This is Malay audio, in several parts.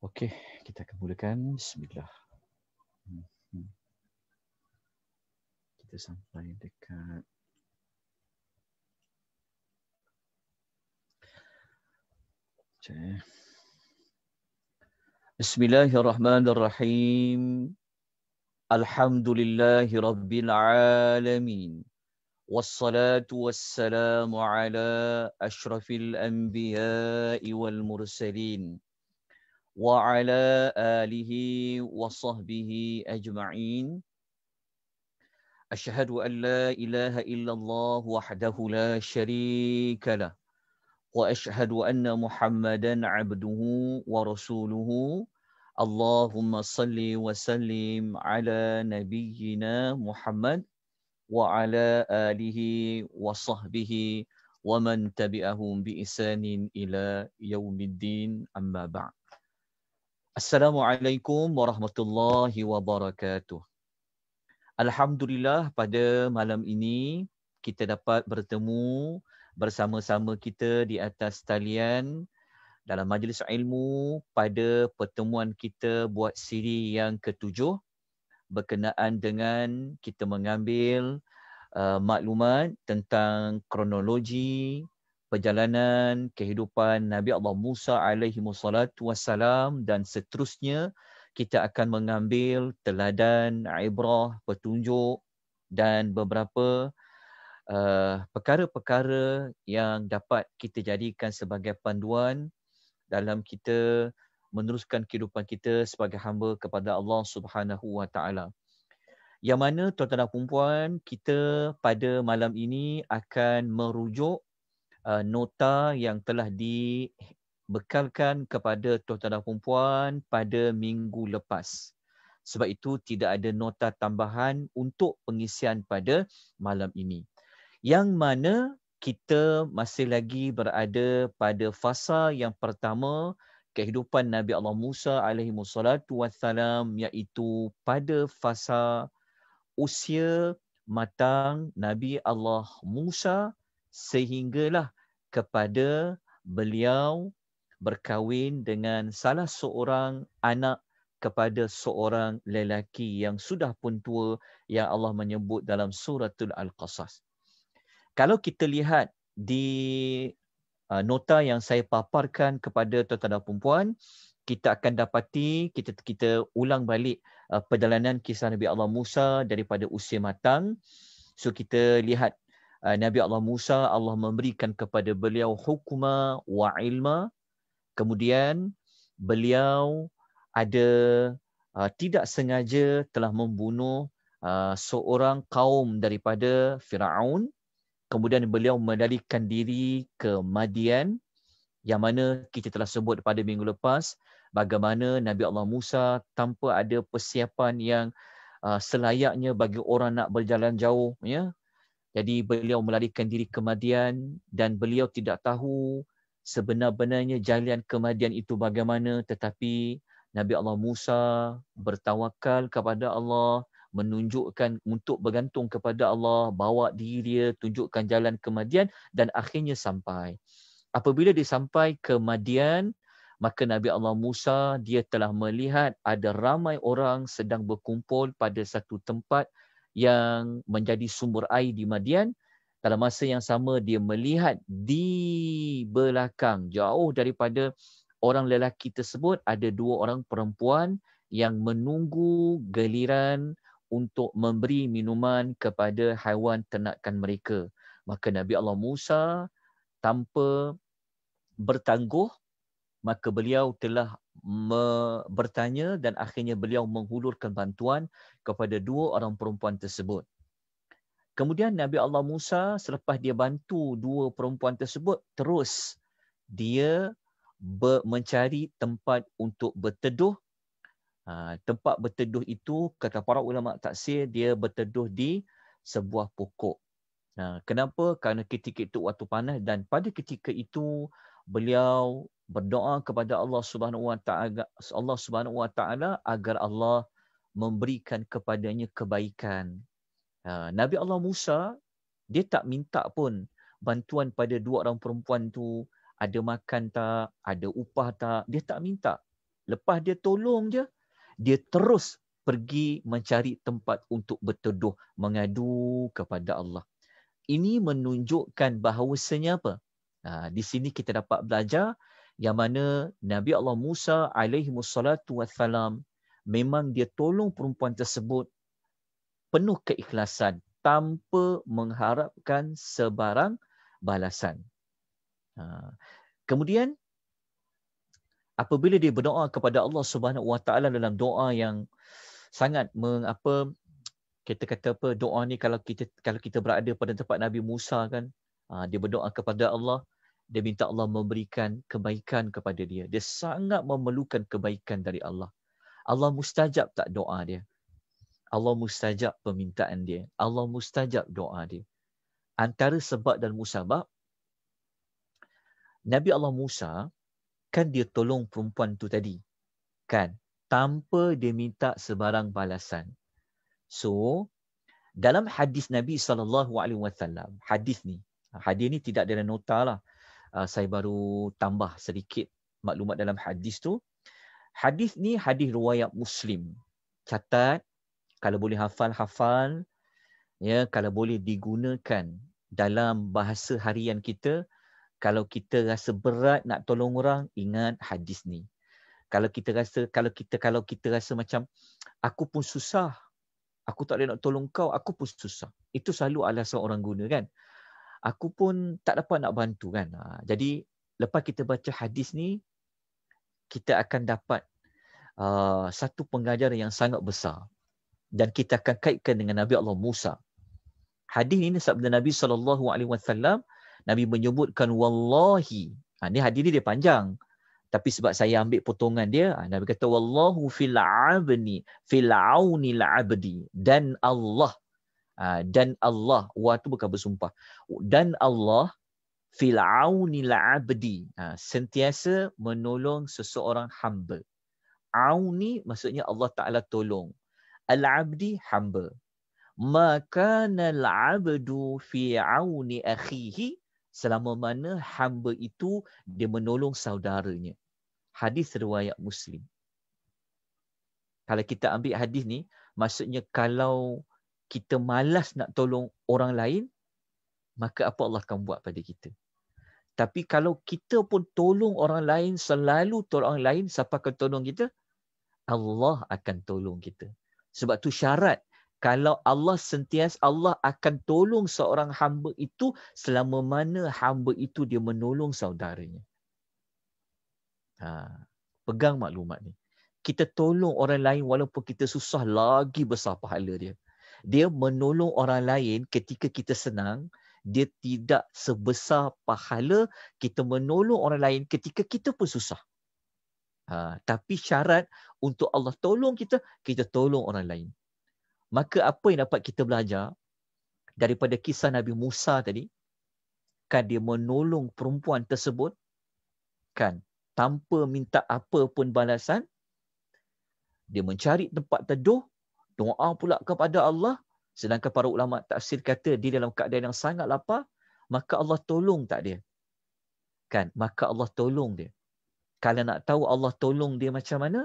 Okey, kita akan mulakan. Bismillah. Kita sampai dekat Cik. Bismillahirrahmanirrahim. Alhamdulillahi Rabbil Alamin. والصلاة والسلام على أشرف الأنبياء والمرسلين وعلى آله وصحبه أجمعين أشهد أن لا إله إلا الله وحده لا شريك له وأشهد أن محمدا عبده ورسوله اللهم صل وسلم على نبينا محمد وعلى آله وصحبه ومن تبعهم بإحسان إلى يوم الدين أما بعد Assalamualaikum warahmatullahi wabarakatuh. Alhamdulillah pada malam ini kita dapat bertemu bersama-sama kita di atas talian dalam majlis ilmu pada pertemuan kita buat siri yang ketujuh berkenaan dengan kita mengambil uh, maklumat tentang kronologi perjalanan kehidupan Nabi Allah Musa alaihi wassalatu wassalam dan seterusnya kita akan mengambil teladan, ibrah, petunjuk dan beberapa uh, perkara-perkara yang dapat kita jadikan sebagai panduan dalam kita meneruskan kehidupan kita sebagai hamba kepada Allah Subhanahu Wa Taala. Yang mana tuan-tuan dan puan kita pada malam ini akan merujuk uh, nota yang telah dibekalkan kepada tuan-tuan dan puan-puan pada minggu lepas. Sebab itu tidak ada nota tambahan untuk pengisian pada malam ini. Yang mana kita masih lagi berada pada fasa yang pertama kehidupan Nabi Allah Musa alaihi wassalatu wassalam iaitu pada fasa usia matang Nabi Allah Musa sehinggalah kepada beliau berkahwin dengan salah seorang anak kepada seorang lelaki yang sudah pun tua yang Allah menyebut dalam suratul al-qasas. Kalau kita lihat di uh, nota yang saya paparkan kepada tuan-tuan dan puan-puan, kita akan dapati kita kita ulang balik uh, perjalanan kisah Nabi Allah Musa daripada usia matang. So kita lihat Eh, Nabi Allah Musa Allah memberikan kepada beliau hukma wa ilma kemudian beliau ada uh, tidak sengaja telah membunuh uh, seorang kaum daripada Firaun kemudian beliau melarikan diri ke Madian yang mana kita telah sebut pada minggu lepas bagaimana Nabi Allah Musa tanpa ada persiapan yang uh, selayaknya bagi orang nak berjalan jauh ya jadi beliau melarikan diri kemadian dan beliau tidak tahu sebenar-benarnya jalan kemadian itu bagaimana tetapi Nabi Allah Musa bertawakal kepada Allah menunjukkan untuk bergantung kepada Allah bawa diri dia tunjukkan jalan kemadian dan akhirnya sampai. Apabila dia sampai ke Madian, maka Nabi Allah Musa dia telah melihat ada ramai orang sedang berkumpul pada satu tempat yang menjadi sumber air di Madian dalam masa yang sama dia melihat di belakang jauh daripada orang lelaki tersebut ada dua orang perempuan yang menunggu geliran untuk memberi minuman kepada haiwan ternakan mereka maka Nabi Allah Musa tanpa bertangguh maka beliau telah bertanya dan akhirnya beliau menghulurkan bantuan kepada dua orang perempuan tersebut. Kemudian Nabi Allah Musa selepas dia bantu dua perempuan tersebut terus dia mencari tempat untuk berteduh. Ha, tempat berteduh itu kata para ulama taksir dia berteduh di sebuah pokok. Ha, kenapa? Kerana ketika itu waktu panas dan pada ketika itu beliau berdoa kepada Allah Subhanahu Wa Taala Allah Subhanahu Wa Taala agar Allah memberikan kepadanya kebaikan. Ha, Nabi Allah Musa dia tak minta pun bantuan pada dua orang perempuan tu ada makan tak, ada upah tak, dia tak minta. Lepas dia tolong je, dia terus pergi mencari tempat untuk berteduh mengadu kepada Allah. Ini menunjukkan bahawasanya apa? Ha, di sini kita dapat belajar yang mana Nabi Allah Musa alaihi wassalatu wassalam memang dia tolong perempuan tersebut penuh keikhlasan tanpa mengharapkan sebarang balasan. Ha, kemudian apabila dia berdoa kepada Allah Subhanahu Wa Taala dalam doa yang sangat mengapa kita kata apa doa ni kalau kita kalau kita berada pada tempat Nabi Musa kan Ah, dia berdoa kepada Allah dia minta Allah memberikan kebaikan kepada dia dia sangat memerlukan kebaikan dari Allah Allah mustajab tak doa dia Allah mustajab permintaan dia Allah mustajab doa dia antara sebab dan musabab Nabi Allah Musa kan dia tolong perempuan tu tadi kan tanpa dia minta sebarang balasan so dalam hadis Nabi saw, hadis ni Hadis ni tidak ada nota lah. Uh, saya baru tambah sedikit maklumat dalam hadis tu. Hadis ni hadis riwayat Muslim. Catat kalau boleh hafal-hafal ya kalau boleh digunakan dalam bahasa harian kita kalau kita rasa berat nak tolong orang ingat hadis ni. Kalau kita rasa kalau kita kalau kita rasa macam aku pun susah. Aku tak boleh nak tolong kau, aku pun susah. Itu selalu alasan orang guna kan aku pun tak dapat nak bantu kan. Ha, jadi lepas kita baca hadis ni kita akan dapat uh, satu pengajaran yang sangat besar dan kita akan kaitkan dengan Nabi Allah Musa. Hadis ini sabda Nabi saw. Nabi menyebutkan wallahi. Ha, ini hadis ni dia panjang. Tapi sebab saya ambil potongan dia, ha, Nabi kata wallahu fil abni fil abdi dan Allah Ha, dan Allah wa tu bukan bersumpah dan Allah fil auni la abdi ha, sentiasa menolong seseorang hamba auni maksudnya Allah taala tolong al abdi hamba maka al abdu fi auni akhihi selama mana hamba itu dia menolong saudaranya hadis riwayat muslim kalau kita ambil hadis ni maksudnya kalau kita malas nak tolong orang lain, maka apa Allah akan buat pada kita. Tapi kalau kita pun tolong orang lain, selalu tolong orang lain, siapa akan tolong kita? Allah akan tolong kita. Sebab tu syarat kalau Allah sentiasa Allah akan tolong seorang hamba itu selama mana hamba itu dia menolong saudaranya. Ha, pegang maklumat ni. Kita tolong orang lain walaupun kita susah lagi besar pahala dia dia menolong orang lain ketika kita senang dia tidak sebesar pahala kita menolong orang lain ketika kita pun susah ha tapi syarat untuk Allah tolong kita kita tolong orang lain maka apa yang dapat kita belajar daripada kisah Nabi Musa tadi kan dia menolong perempuan tersebut kan tanpa minta apa pun balasan dia mencari tempat teduh doa pula kepada Allah sedangkan para ulama tafsir kata dia dalam keadaan yang sangat lapar maka Allah tolong tak dia kan maka Allah tolong dia kalau nak tahu Allah tolong dia macam mana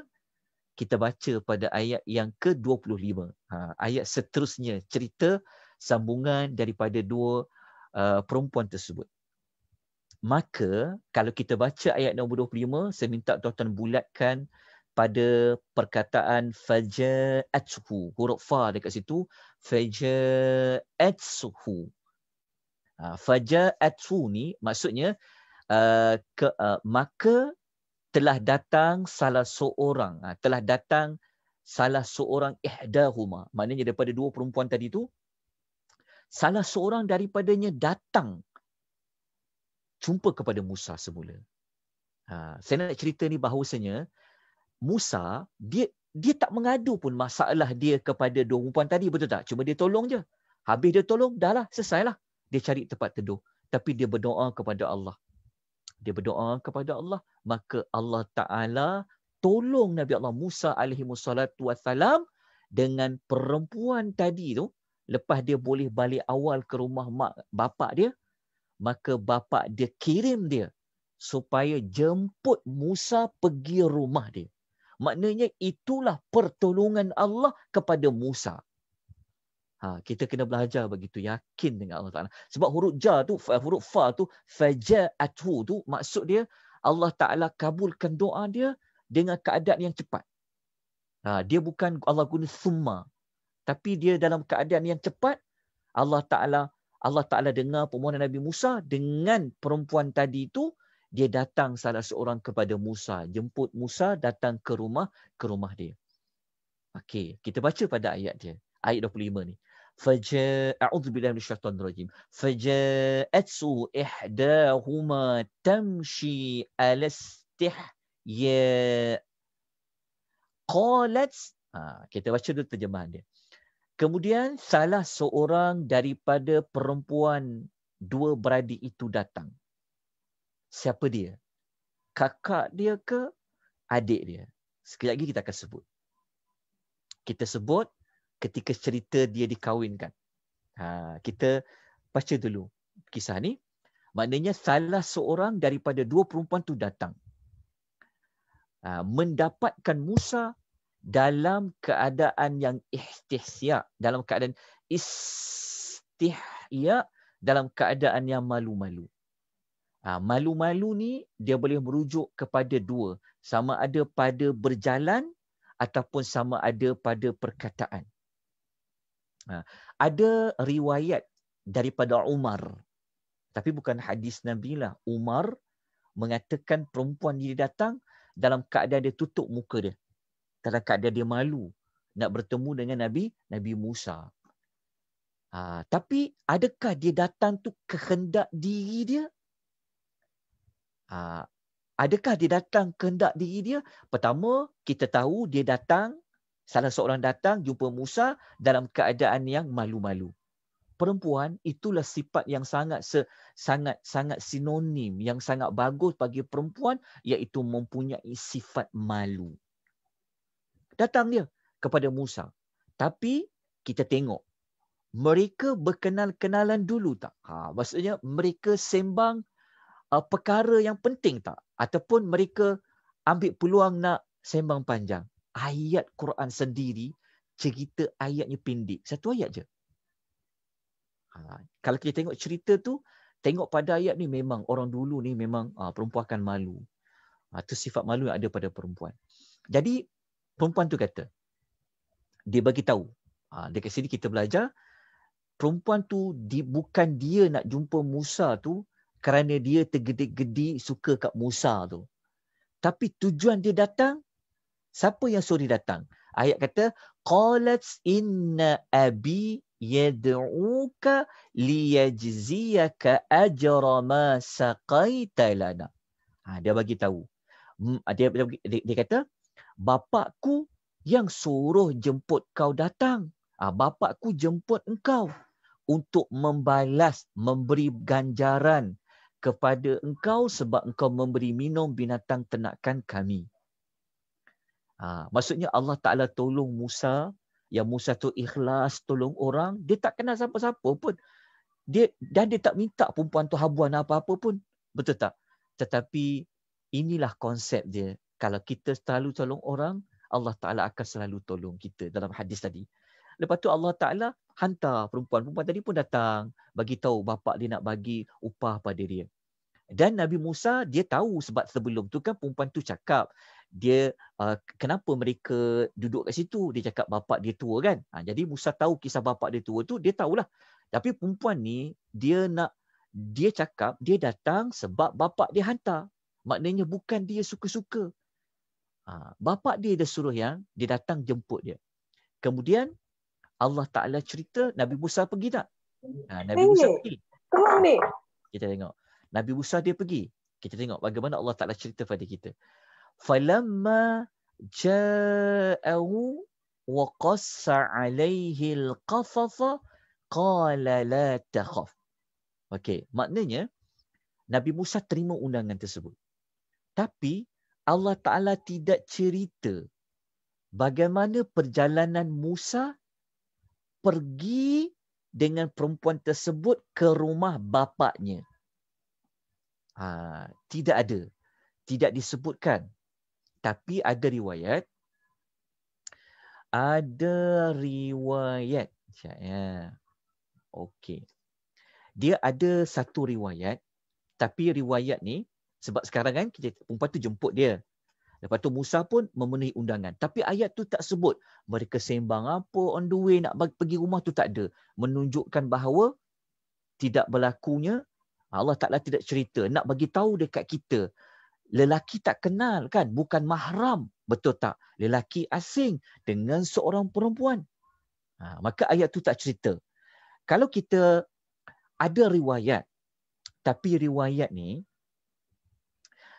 kita baca pada ayat yang ke-25 ha ayat seterusnya cerita sambungan daripada dua uh, perempuan tersebut maka kalau kita baca ayat nombor 25 saya minta tuan-tuan bulatkan pada perkataan faja'atuhu huruf fa dekat situ faja'atuhu ha faja'atuhu ni maksudnya uh, ke, uh, maka telah datang salah seorang ha, telah datang salah seorang ihdahuma maknanya daripada dua perempuan tadi tu salah seorang daripadanya datang jumpa kepada Musa semula ha saya nak cerita ni bahawasanya Musa dia dia tak mengadu pun masalah dia kepada dua perempuan tadi betul tak cuma dia tolong je habis dia tolong dah lah selesai lah dia cari tempat teduh tapi dia berdoa kepada Allah dia berdoa kepada Allah maka Allah Taala tolong Nabi Allah Musa alaihi wassalatu wassalam dengan perempuan tadi tu lepas dia boleh balik awal ke rumah mak bapak dia maka bapak dia kirim dia supaya jemput Musa pergi rumah dia Maknanya itulah pertolongan Allah kepada Musa. Ha, kita kena belajar begitu yakin dengan Allah Taala. Sebab huruf ja tu huruf fa tu faja'atu tu maksud dia Allah Taala kabulkan doa dia dengan keadaan yang cepat. Ha, dia bukan Allah guna summa tapi dia dalam keadaan yang cepat Allah Taala Allah Taala dengar permohonan Nabi Musa dengan perempuan tadi itu dia datang salah seorang kepada Musa jemput Musa datang ke rumah ke rumah dia okey kita baca pada ayat dia ayat 25 ni faja a'udzu billahi minasyaitonir rajim faja'atsu ihdahuma tamshi alastih ya qalat ha, kita baca dulu terjemahan dia kemudian salah seorang daripada perempuan dua beradik itu datang siapa dia? Kakak dia ke adik dia? Sekejap lagi kita akan sebut. Kita sebut ketika cerita dia dikahwinkan. Ha, kita baca dulu kisah ni. Maknanya salah seorang daripada dua perempuan tu datang. Ha, mendapatkan Musa dalam keadaan yang ihtihsiak. Dalam keadaan istihya dalam keadaan yang malu-malu. Ha, malu-malu ni dia boleh merujuk kepada dua. Sama ada pada berjalan ataupun sama ada pada perkataan. Ha, ada riwayat daripada Umar. Tapi bukan hadis Nabi lah. Umar mengatakan perempuan dia datang dalam keadaan dia tutup muka dia. Dalam keadaan dia malu nak bertemu dengan Nabi Nabi Musa. Ha, tapi adakah dia datang tu kehendak diri dia Ah, adakah dia datang kehendak diri dia? Pertama, kita tahu dia datang, salah seorang datang jumpa Musa dalam keadaan yang malu-malu. Perempuan itulah sifat yang sangat sangat sangat sinonim yang sangat bagus bagi perempuan iaitu mempunyai sifat malu. Datang dia kepada Musa. Tapi kita tengok mereka berkenal-kenalan dulu tak? Ha, maksudnya mereka sembang uh, perkara yang penting tak ataupun mereka ambil peluang nak sembang panjang ayat Quran sendiri cerita ayatnya pendek satu ayat je ha, kalau kita tengok cerita tu tengok pada ayat ni memang orang dulu ni memang uh, perempuan akan malu itu uh, sifat malu yang ada pada perempuan jadi perempuan tu kata dia bagi tahu ha, dekat sini kita belajar perempuan tu di, bukan dia nak jumpa Musa tu kerana dia tergedi gedik suka kat Musa tu. Tapi tujuan dia datang, siapa yang suri datang? Ayat kata, Qalats inna abi yad'uka liyajziyaka ajra ma saqaita lana. Ha, dia bagi tahu. Hmm, dia, dia, dia, dia kata, bapakku yang suruh jemput kau datang. Ha, bapakku jemput engkau untuk membalas, memberi ganjaran kepada engkau sebab engkau memberi minum binatang ternakan kami. Ha, maksudnya Allah Ta'ala tolong Musa. Yang Musa tu ikhlas tolong orang. Dia tak kenal siapa-siapa pun. Dia, dan dia tak minta perempuan tu habuan apa-apa pun. Betul tak? Tetapi inilah konsep dia. Kalau kita selalu tolong orang, Allah Ta'ala akan selalu tolong kita dalam hadis tadi. Lepas tu Allah Ta'ala hantar perempuan. Perempuan tadi pun datang. Bagi tahu bapak dia nak bagi upah pada dia dan Nabi Musa dia tahu sebab sebelum tu kan perempuan tu cakap dia uh, kenapa mereka duduk kat situ dia cakap bapak dia tua kan ha, jadi Musa tahu kisah bapak dia tua tu dia tahulah tapi perempuan ni dia nak dia cakap dia datang sebab bapak dia hantar maknanya bukan dia suka-suka ha, bapak dia dah suruh yang dia datang jemput dia kemudian Allah Taala cerita Nabi Musa pergi tak ha, Nabi hey, Musa pergi tengok ni kita tengok Nabi Musa dia pergi. Kita tengok bagaimana Allah Taala cerita pada kita. Falamma ja'ahu wa qassa 'alayhi al-qasas qala la takhaf. Okey, maknanya Nabi Musa terima undangan tersebut. Tapi Allah Taala tidak cerita bagaimana perjalanan Musa pergi dengan perempuan tersebut ke rumah bapaknya. Ha, tidak ada. Tidak disebutkan. Tapi ada riwayat. Ada riwayat. Ya. Okey. Dia ada satu riwayat. Tapi riwayat ni, sebab sekarang kan kita perempuan tu jemput dia. Lepas tu Musa pun memenuhi undangan. Tapi ayat tu tak sebut. Mereka sembang apa on the way nak pergi rumah tu tak ada. Menunjukkan bahawa tidak berlakunya Allah Taala tidak cerita nak bagi tahu dekat kita lelaki tak kenal kan bukan mahram betul tak lelaki asing dengan seorang perempuan ha, maka ayat tu tak cerita kalau kita ada riwayat tapi riwayat ni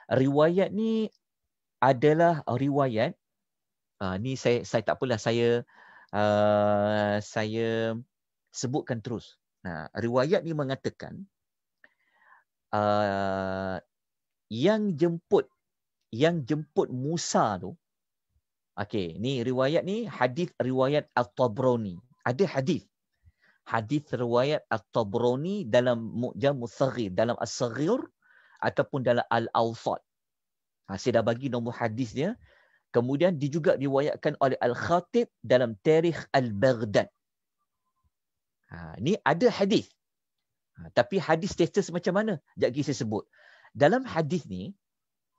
riwayat ni adalah riwayat ha, ni saya saya tak apalah saya uh, saya sebutkan terus nah ha, riwayat ni mengatakan Uh, yang jemput yang jemput Musa tu okey ni riwayat ni hadis riwayat At-Tabrani ada hadis hadis riwayat At-Tabrani dalam Mu'jam Musaghir dalam As-Saghir ataupun dalam Al-Awsat ha, saya dah bagi nombor hadis dia kemudian dia juga diriwayatkan oleh Al-Khatib dalam Tarikh Al-Baghdad ha ni ada hadis Ha, tapi hadis status macam mana? Sekejap lagi saya sebut. Dalam hadis ni,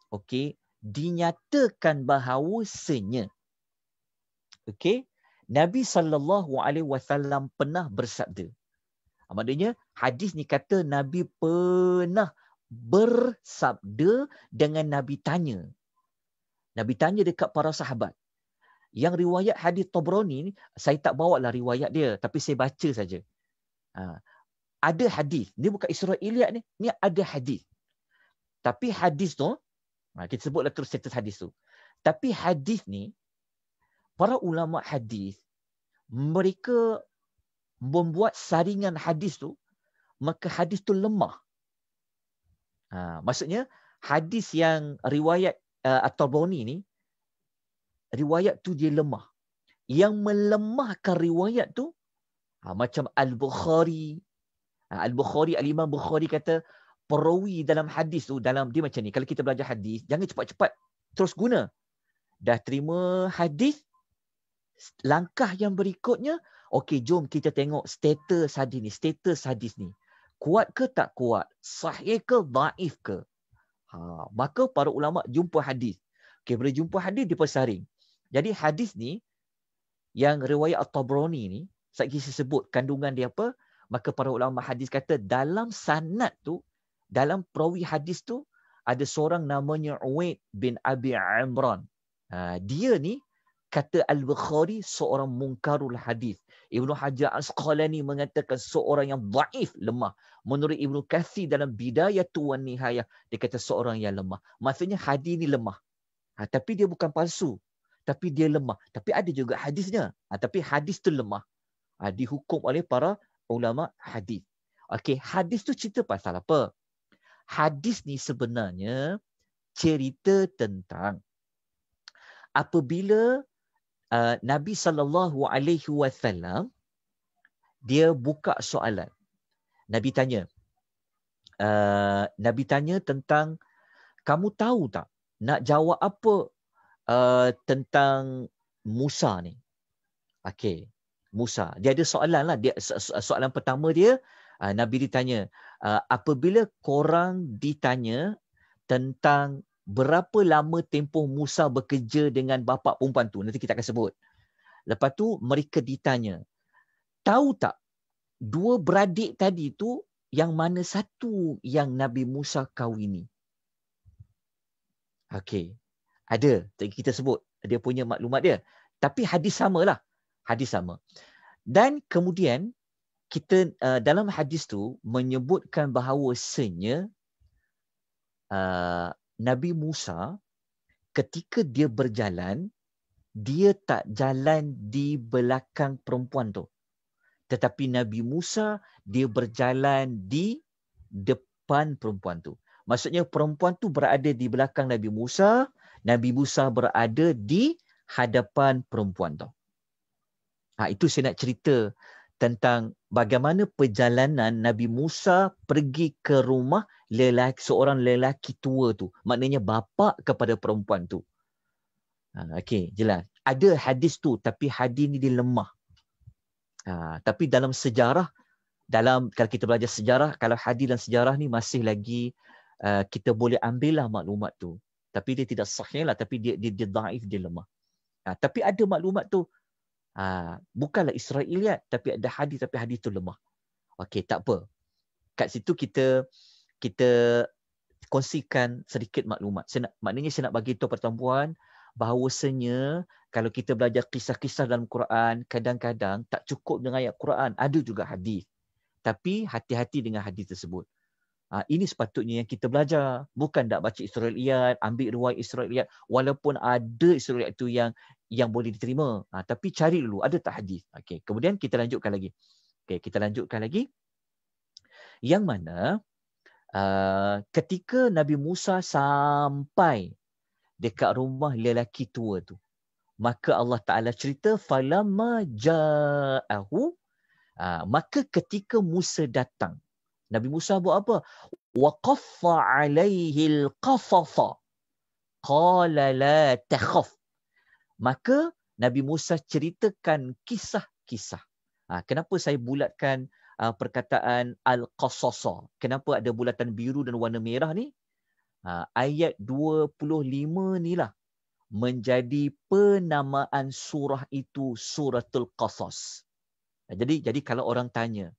okay, dinyatakan bahawasanya, okay, Nabi sallallahu alaihi wasallam pernah bersabda. Ha, Maknanya hadis ni kata Nabi pernah bersabda dengan Nabi tanya. Nabi tanya dekat para sahabat. Yang riwayat hadis Tobroni ni saya tak bawa lah riwayat dia tapi saya baca saja. Ha ada hadis. Dia bukan Israiliyat ni. Ni ada hadis. Tapi hadis tu, ha, kita sebutlah terus status hadis tu. Tapi hadis ni, para ulama hadis, mereka membuat saringan hadis tu, maka hadis tu lemah. Ha, maksudnya, hadis yang riwayat uh, eh, atau boni ni, riwayat tu dia lemah. Yang melemahkan riwayat tu, ha, macam Al-Bukhari, Ah, Al-Bukhari Al-Imam Bukhari kata perawi dalam hadis tu dalam dia macam ni kalau kita belajar hadis jangan cepat-cepat terus guna dah terima hadis langkah yang berikutnya okey jom kita tengok status hadis ni status hadis ni kuat ke tak kuat sahih ke dhaif ke ha maka para ulama jumpa hadis okey bila jumpa hadis dia dipersaring jadi hadis ni yang riwayat at-tabrani ni saya kisah sebut kandungan dia apa maka para ulama hadis kata dalam sanad tu dalam perawi hadis tu ada seorang namanya Uwaid bin Abi Imran. Ha, dia ni kata Al-Bukhari seorang mungkarul hadis. Ibnu Hajar Asqalani mengatakan seorang yang dhaif lemah. Menurut Ibnu Kathir dalam Bidayatu wa Nihayah dia kata seorang yang lemah. Maksudnya hadis ni lemah. Ha, tapi dia bukan palsu. Tapi dia lemah. Tapi ada juga hadisnya. Ha, tapi hadis tu lemah. Ha, dihukum oleh para ulama hadis. Okey, hadis tu cerita pasal apa? Hadis ni sebenarnya cerita tentang apabila uh, Nabi sallallahu alaihi wasallam dia buka soalan. Nabi tanya uh, Nabi tanya tentang kamu tahu tak nak jawab apa uh, tentang Musa ni? Okey. Musa. Dia ada soalan lah. Dia, so- soalan pertama dia, uh, Nabi ditanya, uh, apabila korang ditanya tentang berapa lama tempoh Musa bekerja dengan bapa perempuan tu, nanti kita akan sebut. Lepas tu mereka ditanya, tahu tak dua beradik tadi tu yang mana satu yang Nabi Musa kahwini? Okey. Ada. Tadi kita sebut dia punya maklumat dia. Tapi hadis samalah hadis sama. Dan kemudian kita uh, dalam hadis tu menyebutkan bahawa senya uh, Nabi Musa ketika dia berjalan dia tak jalan di belakang perempuan tu. Tetapi Nabi Musa dia berjalan di depan perempuan tu. Maksudnya perempuan tu berada di belakang Nabi Musa, Nabi Musa berada di hadapan perempuan tu. Ha, itu saya nak cerita tentang bagaimana perjalanan Nabi Musa pergi ke rumah lelaki, seorang lelaki tua tu. Maknanya bapa kepada perempuan tu. Ha, Okey, jelas. Ada hadis tu tapi hadis ni dilemah. Ha, tapi dalam sejarah, dalam kalau kita belajar sejarah, kalau hadis dan sejarah ni masih lagi uh, kita boleh ambil lah maklumat tu. Tapi dia tidak sahih lah. Tapi dia, dia, dia daif, dia lemah. Ha, tapi ada maklumat tu Ha, bukanlah Israeliat tapi ada hadis tapi hadis tu lemah. Okey, tak apa. Kat situ kita kita kongsikan sedikit maklumat. Saya nak, maknanya saya nak bagi tahu pada tuan bahawasanya kalau kita belajar kisah-kisah dalam Quran, kadang-kadang tak cukup dengan ayat Quran, ada juga hadis. Tapi hati-hati dengan hadis tersebut. Ha, ini sepatutnya yang kita belajar. Bukan nak baca Israeliat, ambil ruang Israeliat. Walaupun ada Israeliat itu yang yang boleh diterima. Ha, tapi cari dulu ada tak hadis. Okey, kemudian kita lanjutkan lagi. Okey, kita lanjutkan lagi. Yang mana uh, ketika Nabi Musa sampai dekat rumah lelaki tua tu. Maka Allah Taala cerita falamma ja'ahu Uh, maka ketika Musa datang Nabi Musa buat apa waqaffa alaihi alqaffa qala la takhaf maka Nabi Musa ceritakan kisah-kisah. Ha, kenapa saya bulatkan uh, perkataan Al-Qasasa? Kenapa ada bulatan biru dan warna merah ni? Ha, ayat 25 ni lah menjadi penamaan surah itu suratul qasas. Ha, jadi jadi kalau orang tanya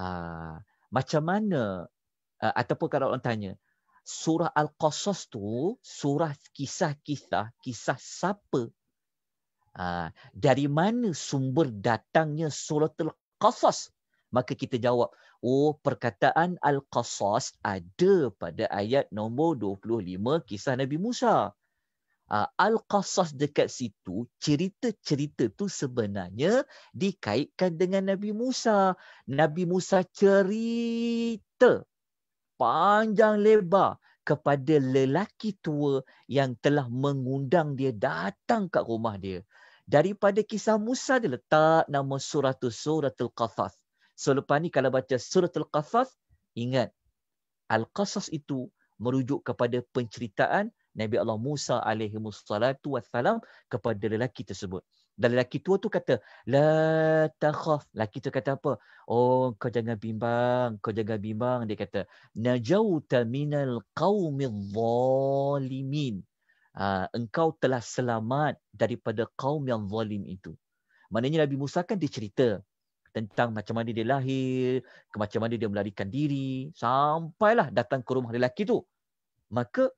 uh, macam mana uh, ataupun kalau orang tanya surah Al-Qasas tu surah kisah-kisah, kisah siapa? Ha, dari mana sumber datangnya surah Al-Qasas? Maka kita jawab, oh perkataan Al-Qasas ada pada ayat nombor 25 kisah Nabi Musa. Ha, Al-Qasas dekat situ, cerita-cerita tu sebenarnya dikaitkan dengan Nabi Musa. Nabi Musa cerita panjang lebar kepada lelaki tua yang telah mengundang dia datang ke rumah dia. Daripada kisah Musa dia letak nama surah tu suratul qasas. So lepas ni kalau baca suratul qasas ingat al-qasas itu merujuk kepada penceritaan Nabi Allah Musa alaihi wassalatu wassalam kepada lelaki tersebut. Dan lelaki tua tu kata, La takhaf. Lelaki tu kata apa? Oh, kau jangan bimbang. Kau jangan bimbang. Dia kata, Najauta minal qawmil zalimin. Uh, engkau telah selamat daripada kaum yang zalim itu. Maknanya Nabi Musa kan dia cerita tentang macam mana dia lahir, ke macam mana dia melarikan diri, sampailah datang ke rumah lelaki tu. Maka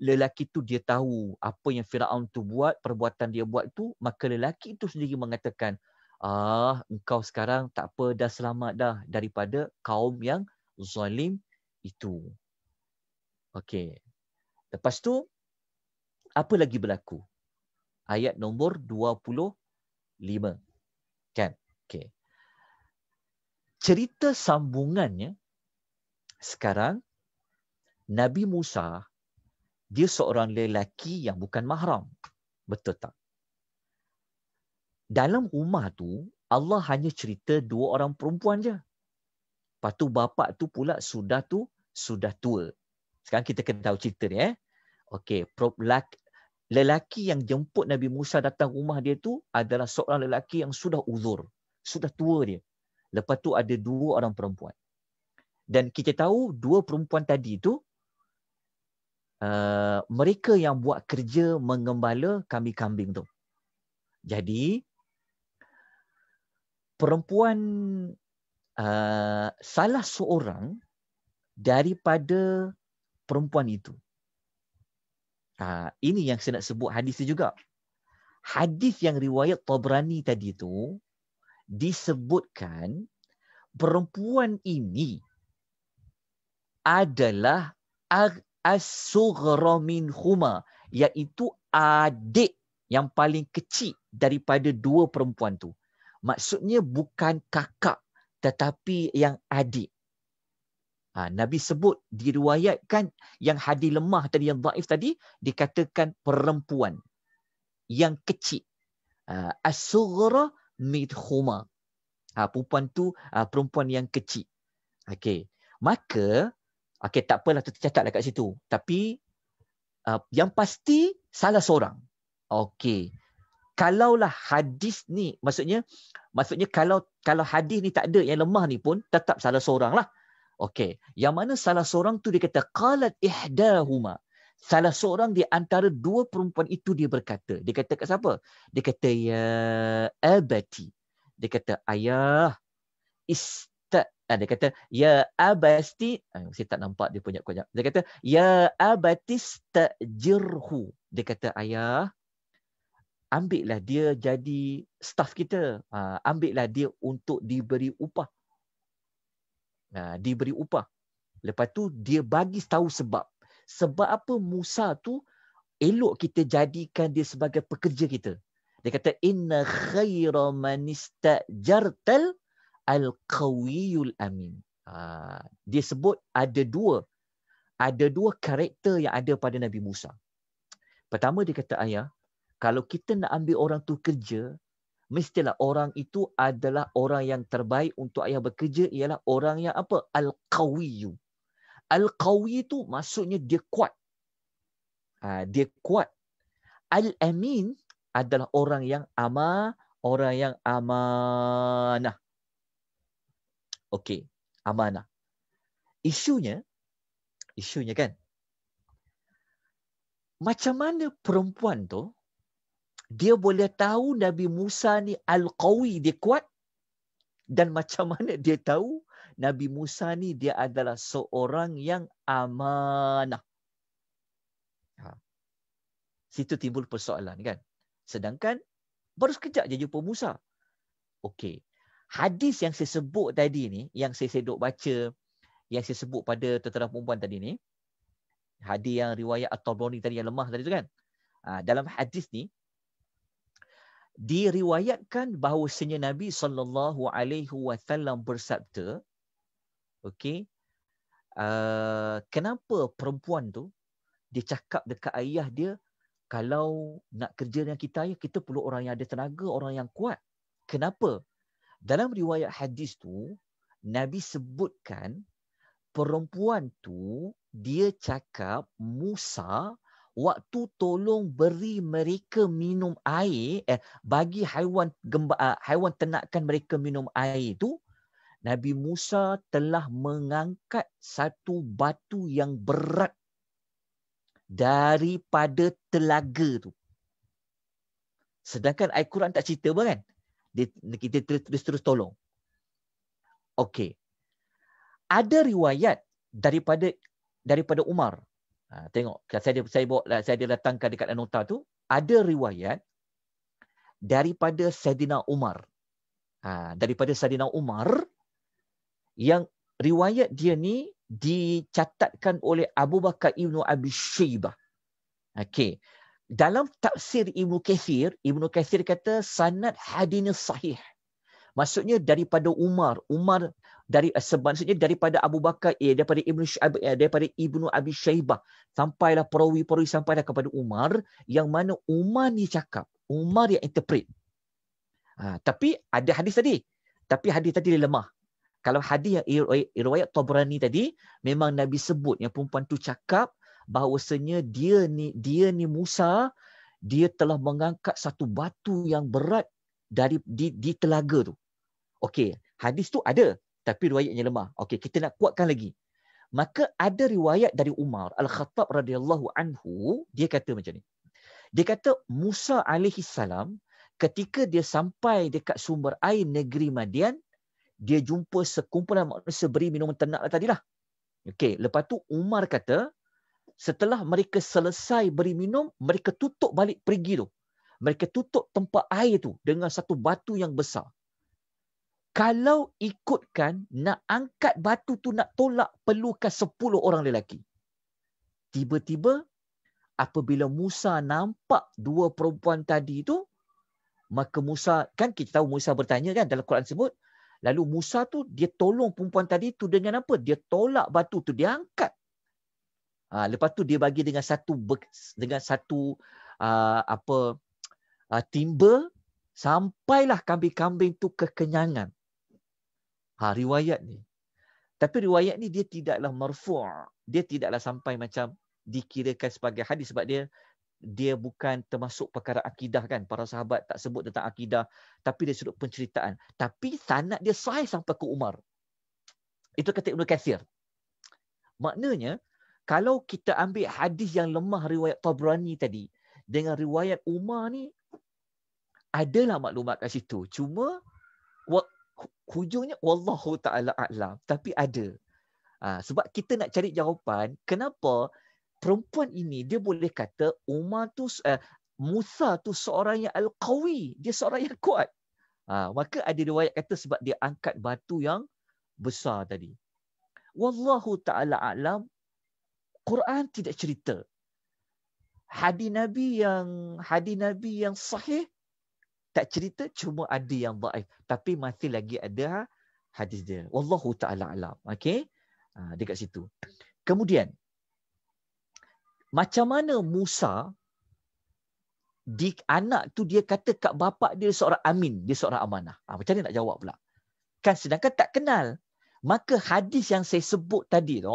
lelaki tu dia tahu apa yang Firaun tu buat, perbuatan dia buat tu, maka lelaki tu sendiri mengatakan, "Ah, engkau sekarang tak apa dah selamat dah daripada kaum yang zalim itu." Okey. Lepas tu apa lagi berlaku? Ayat nombor 25. Kan? Okey. Cerita sambungannya sekarang Nabi Musa dia seorang lelaki yang bukan mahram. Betul tak? Dalam rumah tu, Allah hanya cerita dua orang perempuan je. Lepas tu bapak tu pula sudah tu, sudah tua. Sekarang kita kena tahu cerita ni eh. Okay, lelaki yang jemput Nabi Musa datang rumah dia tu adalah seorang lelaki yang sudah uzur. Sudah tua dia. Lepas tu ada dua orang perempuan. Dan kita tahu dua perempuan tadi tu Eh, mereka yang buat kerja mengembala kambing-kambing tu. Jadi perempuan uh, salah seorang daripada perempuan itu. Uh, ini yang saya nak sebut hadis juga. Hadis yang riwayat Tabrani tadi tu disebutkan perempuan ini adalah as-sughra min huma iaitu adik yang paling kecil daripada dua perempuan tu maksudnya bukan kakak tetapi yang adik ha, nabi sebut diriwayatkan yang hadi lemah tadi yang dhaif tadi dikatakan perempuan yang kecil ha, as-sughra min huma ha, perempuan tu ha, perempuan yang kecil okey maka Okey, tak apalah tercatatlah kat situ. Tapi uh, yang pasti salah seorang. Okey. Kalaulah hadis ni maksudnya maksudnya kalau kalau hadis ni tak ada yang lemah ni pun tetap salah seorang lah. Okey. Yang mana salah seorang tu dia kata qalat ihdahuma. Salah seorang di antara dua perempuan itu dia berkata. Dia kata kat siapa? Dia kata ya abati. Dia kata ayah is. Ha, dia kata, Ya abasti, ha, ah, saya tak nampak dia punya kunyap. Dia kata, Ya abatis ta'jirhu. Dia kata, ayah, ambillah dia jadi staff kita. Ha, ambillah dia untuk diberi upah. Nah, diberi upah. Lepas tu, dia bagi tahu sebab. Sebab apa Musa tu elok kita jadikan dia sebagai pekerja kita. Dia kata, Inna khaira manista jartal Al-Qawiyul Amin. Uh, dia sebut ada dua ada dua karakter yang ada pada Nabi Musa. Pertama dia kata ayah, kalau kita nak ambil orang tu kerja, mestilah orang itu adalah orang yang terbaik untuk ayah bekerja ialah orang yang apa? Al-Qawiyu. Al-Qawi itu maksudnya dia kuat. Ha, dia kuat. Al-Amin adalah orang yang amah, orang yang amanah. Okey, amanah. Isunya, isunya kan, macam mana perempuan tu, dia boleh tahu Nabi Musa ni Al-Qawi, dia kuat. Dan macam mana dia tahu Nabi Musa ni dia adalah seorang yang amanah. Ha. Situ timbul persoalan kan. Sedangkan baru sekejap je jumpa Musa. Okey hadis yang saya sebut tadi ni yang saya sedok baca yang saya sebut pada tetera perempuan tadi ni hadis yang riwayat at-Tabrani tadi yang lemah tadi tu kan ha, dalam hadis ni diriwayatkan bahawa senyap Nabi sallallahu alaihi wasallam bersabda okey uh, kenapa perempuan tu dia cakap dekat ayah dia kalau nak kerja dengan kita ayah kita perlu orang yang ada tenaga orang yang kuat kenapa dalam riwayat hadis tu nabi sebutkan perempuan tu dia cakap Musa waktu tolong beri mereka minum air eh, bagi haiwan gemba, uh, haiwan ternakan mereka minum air tu Nabi Musa telah mengangkat satu batu yang berat daripada telaga tu. Sedangkan Al-Quran tak cerita pun kan? dia, kita terus, terus tolong. Okey. Ada riwayat daripada daripada Umar. Ha, tengok kan, saya ada, saya bawa saya ada datangkan dekat nota tu, ada riwayat daripada Saidina Umar. Ha, daripada Saidina Umar yang riwayat dia ni dicatatkan oleh Abu Bakar ibnu Abi Shaybah. Okey dalam tafsir Ibnu Kathir, Ibnu Kathir kata sanad hadinya sahih. Maksudnya daripada Umar, Umar dari eh, sebenarnya daripada Abu Bakar eh, daripada Ibnu Syab eh, daripada Ibnu Abi Syaibah sampailah perawi-perawi sampailah kepada Umar yang mana Umar ni cakap, Umar yang interpret. Ha, tapi ada hadis tadi. Tapi hadis tadi dia lemah. Kalau hadis yang riwayat Tabrani tadi memang Nabi sebut yang perempuan tu cakap bahawasanya dia ni dia ni Musa dia telah mengangkat satu batu yang berat dari di, di telaga tu. Okey, hadis tu ada tapi riwayatnya lemah. Okey, kita nak kuatkan lagi. Maka ada riwayat dari Umar Al-Khattab radhiyallahu anhu, dia kata macam ni. Dia kata Musa alaihi salam ketika dia sampai dekat sumber air negeri Madian, dia jumpa sekumpulan manusia beri minuman ternak lah tadi lah. Okey, lepas tu Umar kata, setelah mereka selesai beri minum, mereka tutup balik perigi tu. Mereka tutup tempat air tu dengan satu batu yang besar. Kalau ikutkan nak angkat batu tu nak tolak perlukan 10 orang lelaki. Tiba-tiba apabila Musa nampak dua perempuan tadi tu, maka Musa kan kita tahu Musa bertanya kan dalam Quran sebut, lalu Musa tu dia tolong perempuan tadi tu dengan apa? Dia tolak batu tu, dia angkat Ha, lepas tu dia bagi dengan satu dengan satu uh, apa uh, timba sampailah kambing-kambing tu kekenyangan. Ha, riwayat ni. Tapi riwayat ni dia tidaklah marfu'. Dia tidaklah sampai macam dikirakan sebagai hadis sebab dia dia bukan termasuk perkara akidah kan. Para sahabat tak sebut tentang akidah. Tapi dia sudut penceritaan. Tapi sanat dia sahih sampai ke Umar. Itu kata Ibn Kathir. Maknanya, kalau kita ambil hadis yang lemah riwayat Tabrani tadi dengan riwayat Umar ni adalah maklumat kat situ cuma hujungnya wallahu taala alam tapi ada ha, sebab kita nak cari jawapan kenapa perempuan ini dia boleh kata Umar tu uh, Musa tu seorang yang al-qawi dia seorang yang kuat ha, maka ada riwayat kata sebab dia angkat batu yang besar tadi wallahu taala alam Quran tidak cerita. Hadis Nabi yang hadis Nabi yang sahih tak cerita cuma ada yang dhaif tapi masih lagi ada hadis dia. Wallahu taala alam. Okey. Ha, dekat situ. Kemudian macam mana Musa dik anak tu dia kata kat bapak dia seorang amin, dia seorang amanah. Ha, macam mana nak jawab pula? Kan sedangkan tak kenal. Maka hadis yang saya sebut tadi tu,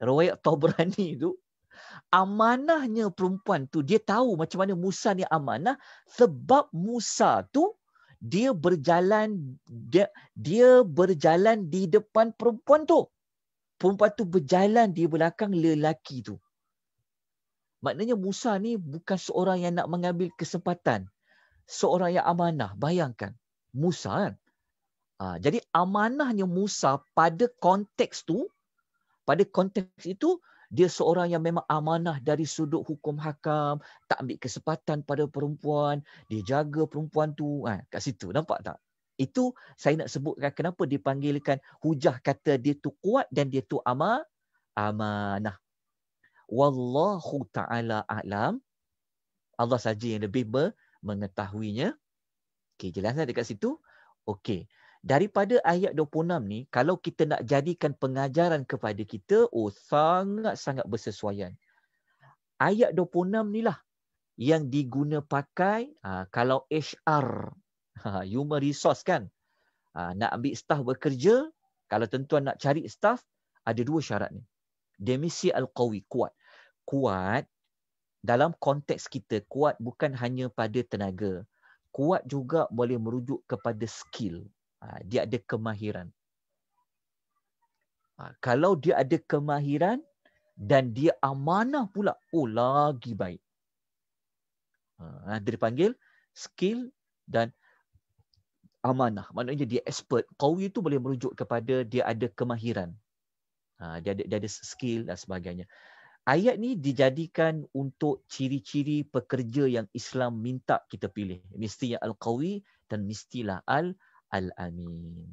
riwayat Tabrani itu amanahnya perempuan tu dia tahu macam mana Musa ni amanah sebab Musa tu dia berjalan dia, dia berjalan di depan perempuan tu perempuan tu berjalan di belakang lelaki tu maknanya Musa ni bukan seorang yang nak mengambil kesempatan seorang yang amanah bayangkan Musa kan ha, jadi amanahnya Musa pada konteks tu pada konteks itu dia seorang yang memang amanah dari sudut hukum hakam, tak ambil kesempatan pada perempuan, dia jaga perempuan tu kan ha, kat situ. Nampak tak? Itu saya nak sebutkan kenapa dipanggilkan hujah kata dia tu kuat dan dia tu ama amanah. Wallahu taala alam. Allah saja yang lebih mengetahuinya. Okey, jelaslah dekat situ. Okey daripada ayat 26 ni kalau kita nak jadikan pengajaran kepada kita oh sangat sangat bersesuaian ayat 26 ni lah yang diguna pakai ha, kalau HR ha, human resource kan ha, nak ambil staff bekerja kalau tentuan nak cari staff ada dua syarat ni demisi al-qawi kuat kuat dalam konteks kita kuat bukan hanya pada tenaga kuat juga boleh merujuk kepada skill Ha, dia ada kemahiran. Ha, kalau dia ada kemahiran dan dia amanah pula, oh lagi baik. Ha, dia dipanggil skill dan amanah. Maknanya dia expert. Qawi itu boleh merujuk kepada dia ada kemahiran. Dia ada, dia ada skill dan sebagainya. Ayat ni dijadikan untuk ciri-ciri pekerja yang Islam minta kita pilih. Mestinya Al-Qawi dan mestilah Al-Qawi Al-Amin.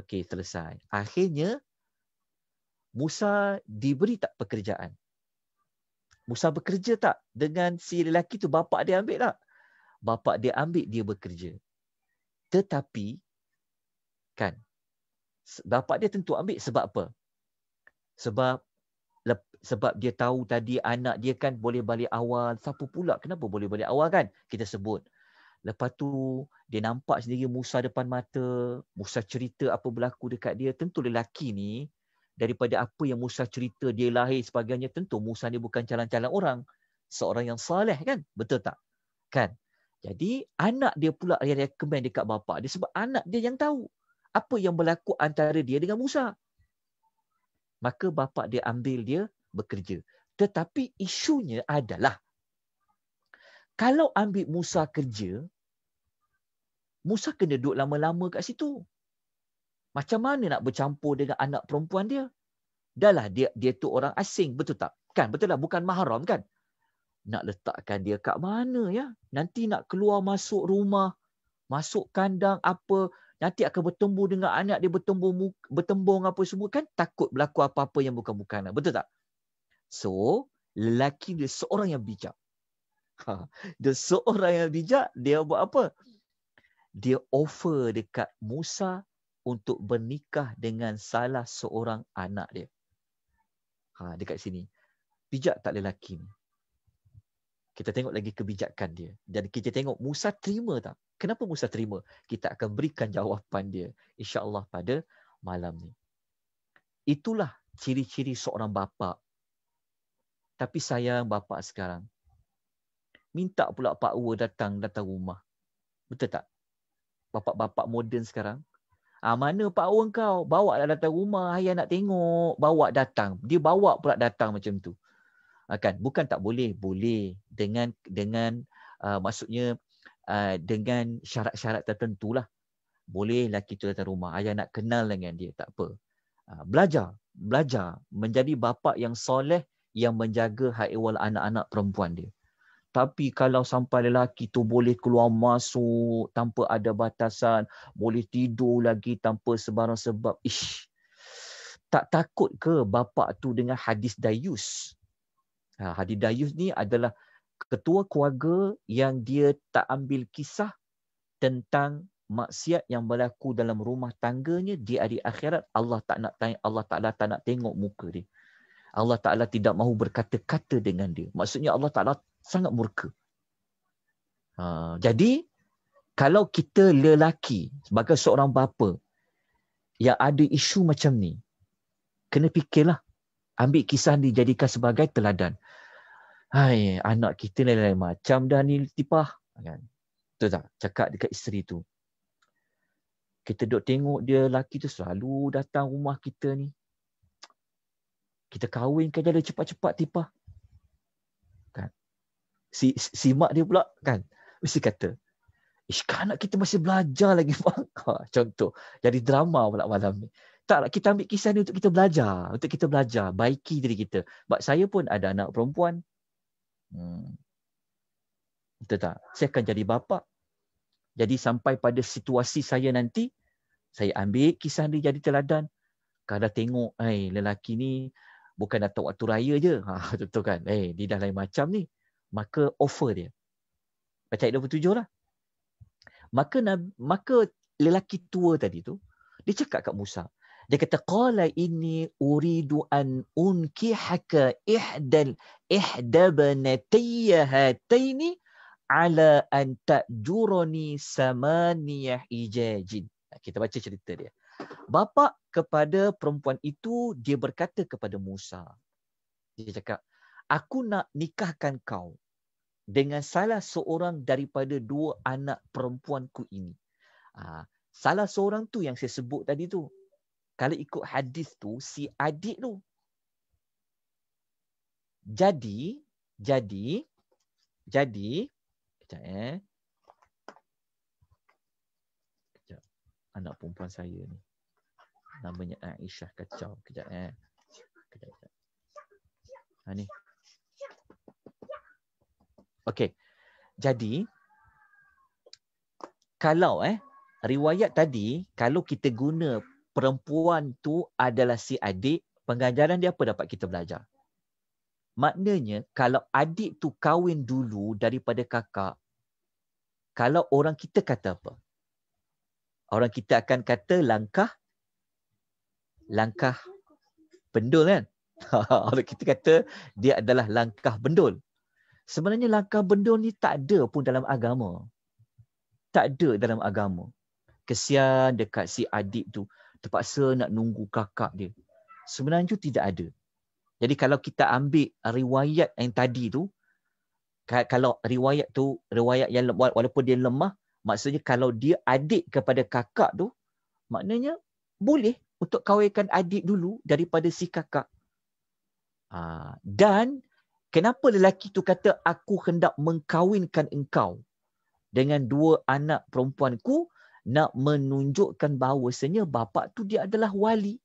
Okey, selesai. Akhirnya, Musa diberi tak pekerjaan? Musa bekerja tak dengan si lelaki tu? Bapak dia ambil tak? Bapak dia ambil, dia bekerja. Tetapi, kan, bapak dia tentu ambil sebab apa? Sebab lep, sebab dia tahu tadi anak dia kan boleh balik awal. Siapa pula? Kenapa boleh balik awal kan? Kita sebut. Lepas tu dia nampak sendiri Musa depan mata, Musa cerita apa berlaku dekat dia. Tentu lelaki ni daripada apa yang Musa cerita dia lahir sebagainya tentu Musa ni bukan calon-calon orang. Seorang yang salih kan? Betul tak? Kan? Jadi anak dia pula yang recommend dekat bapa. Dia sebab anak dia yang tahu apa yang berlaku antara dia dengan Musa. Maka bapa dia ambil dia bekerja. Tetapi isunya adalah kalau ambil Musa kerja, Musa kena duduk lama-lama kat situ. Macam mana nak bercampur dengan anak perempuan dia? Dahlah dia dia tu orang asing, betul tak? Kan, betul lah. Bukan mahram kan? Nak letakkan dia kat mana ya? Nanti nak keluar masuk rumah, masuk kandang apa, nanti akan bertembung dengan anak dia, bertembung, bertembung apa semua. Kan takut berlaku apa-apa yang bukan-bukan. Betul tak? So, lelaki dia seorang yang bijak. Ha. Dia seorang yang bijak, dia buat apa? Dia offer dekat Musa untuk bernikah dengan salah seorang anak dia. Ha, dekat sini. Bijak tak lelaki ni? Kita tengok lagi kebijakan dia. Dan kita tengok Musa terima tak? Kenapa Musa terima? Kita akan berikan jawapan dia. insya Allah pada malam ni. Itulah ciri-ciri seorang bapa. Tapi sayang bapa sekarang minta pula Pak Wa datang datang rumah. Betul tak? Bapak-bapak moden sekarang. Ah mana Pak Wa kau? Bawa lah datang rumah, ayah nak tengok, bawa datang. Dia bawa pula datang macam tu. Akan ah, bukan tak boleh, boleh dengan dengan uh, maksudnya uh, dengan syarat-syarat tertentu lah. Boleh lah kita datang rumah. Ayah nak kenal dengan dia. Tak apa. Uh, belajar. Belajar. Menjadi bapa yang soleh yang menjaga haiwal anak-anak perempuan dia tapi kalau sampai lelaki tu boleh keluar masuk tanpa ada batasan boleh tidur lagi tanpa sebarang sebab ish tak takut ke bapa tu dengan hadis dayus ha hadis dayus ni adalah ketua keluarga yang dia tak ambil kisah tentang maksiat yang berlaku dalam rumah tangganya di hari akhirat Allah tak nak tanya Allah Taala tak nak tengok muka dia Allah Taala tidak mahu berkata-kata dengan dia maksudnya Allah Taala sangat murka. Ha, jadi kalau kita lelaki sebagai seorang bapa yang ada isu macam ni, kena fikirlah. Ambil kisah ni jadikan sebagai teladan. Hai, anak kita ni lain macam dah ni tipah. Kan? Betul tak? Cakap dekat isteri tu. Kita duduk tengok dia lelaki tu selalu datang rumah kita ni. Kita kahwin kan dia cepat-cepat tipah si, si mak dia pula kan mesti kata ish kanak kita masih belajar lagi mak ha, contoh jadi drama pula malam ni taklah kita ambil kisah ni untuk kita belajar untuk kita belajar baiki diri kita sebab saya pun ada anak perempuan hmm. betul tak saya akan jadi bapa jadi sampai pada situasi saya nanti saya ambil kisah ni jadi teladan kadang tengok eh lelaki ni bukan datang waktu raya je ha betul kan eh dia dah lain macam ni maka offer dia. Baca ayat 27 lah. Maka maka lelaki tua tadi tu dia cakap kat Musa. Dia kata qala inni uridu an unkihaka ihdal ihdabnatayya hataini ala an tajurani samaniyah ijajin. Kita baca cerita dia. Bapa kepada perempuan itu dia berkata kepada Musa. Dia cakap aku nak nikahkan kau dengan salah seorang daripada dua anak perempuanku ini. Ah, salah seorang tu yang saya sebut tadi tu. Kalau ikut hadis tu si adik tu. Jadi, jadi jadi kejap eh. Kejap. Anak perempuan saya ni. Namanya Aisyah kacau kejap eh. Kejap. kejap. Ha ni. Okey. Jadi kalau eh riwayat tadi kalau kita guna perempuan tu adalah si adik, pengajaran dia apa dapat kita belajar? Maknanya kalau adik tu kahwin dulu daripada kakak, kalau orang kita kata apa? Orang kita akan kata langkah langkah bendul kan? orang kita kata dia adalah langkah bendul. Sebenarnya langkah benda ni tak ada pun dalam agama. Tak ada dalam agama. Kesian dekat si adik tu terpaksa nak nunggu kakak dia. Sebenarnya tu tidak ada. Jadi kalau kita ambil riwayat yang tadi tu, kalau riwayat tu, riwayat yang walaupun dia lemah, maksudnya kalau dia adik kepada kakak tu, maknanya boleh untuk kawinkan adik dulu daripada si kakak. Ah, dan Kenapa lelaki tu kata aku hendak mengkawinkan engkau dengan dua anak perempuanku nak menunjukkan bahawasanya bapa tu dia adalah wali.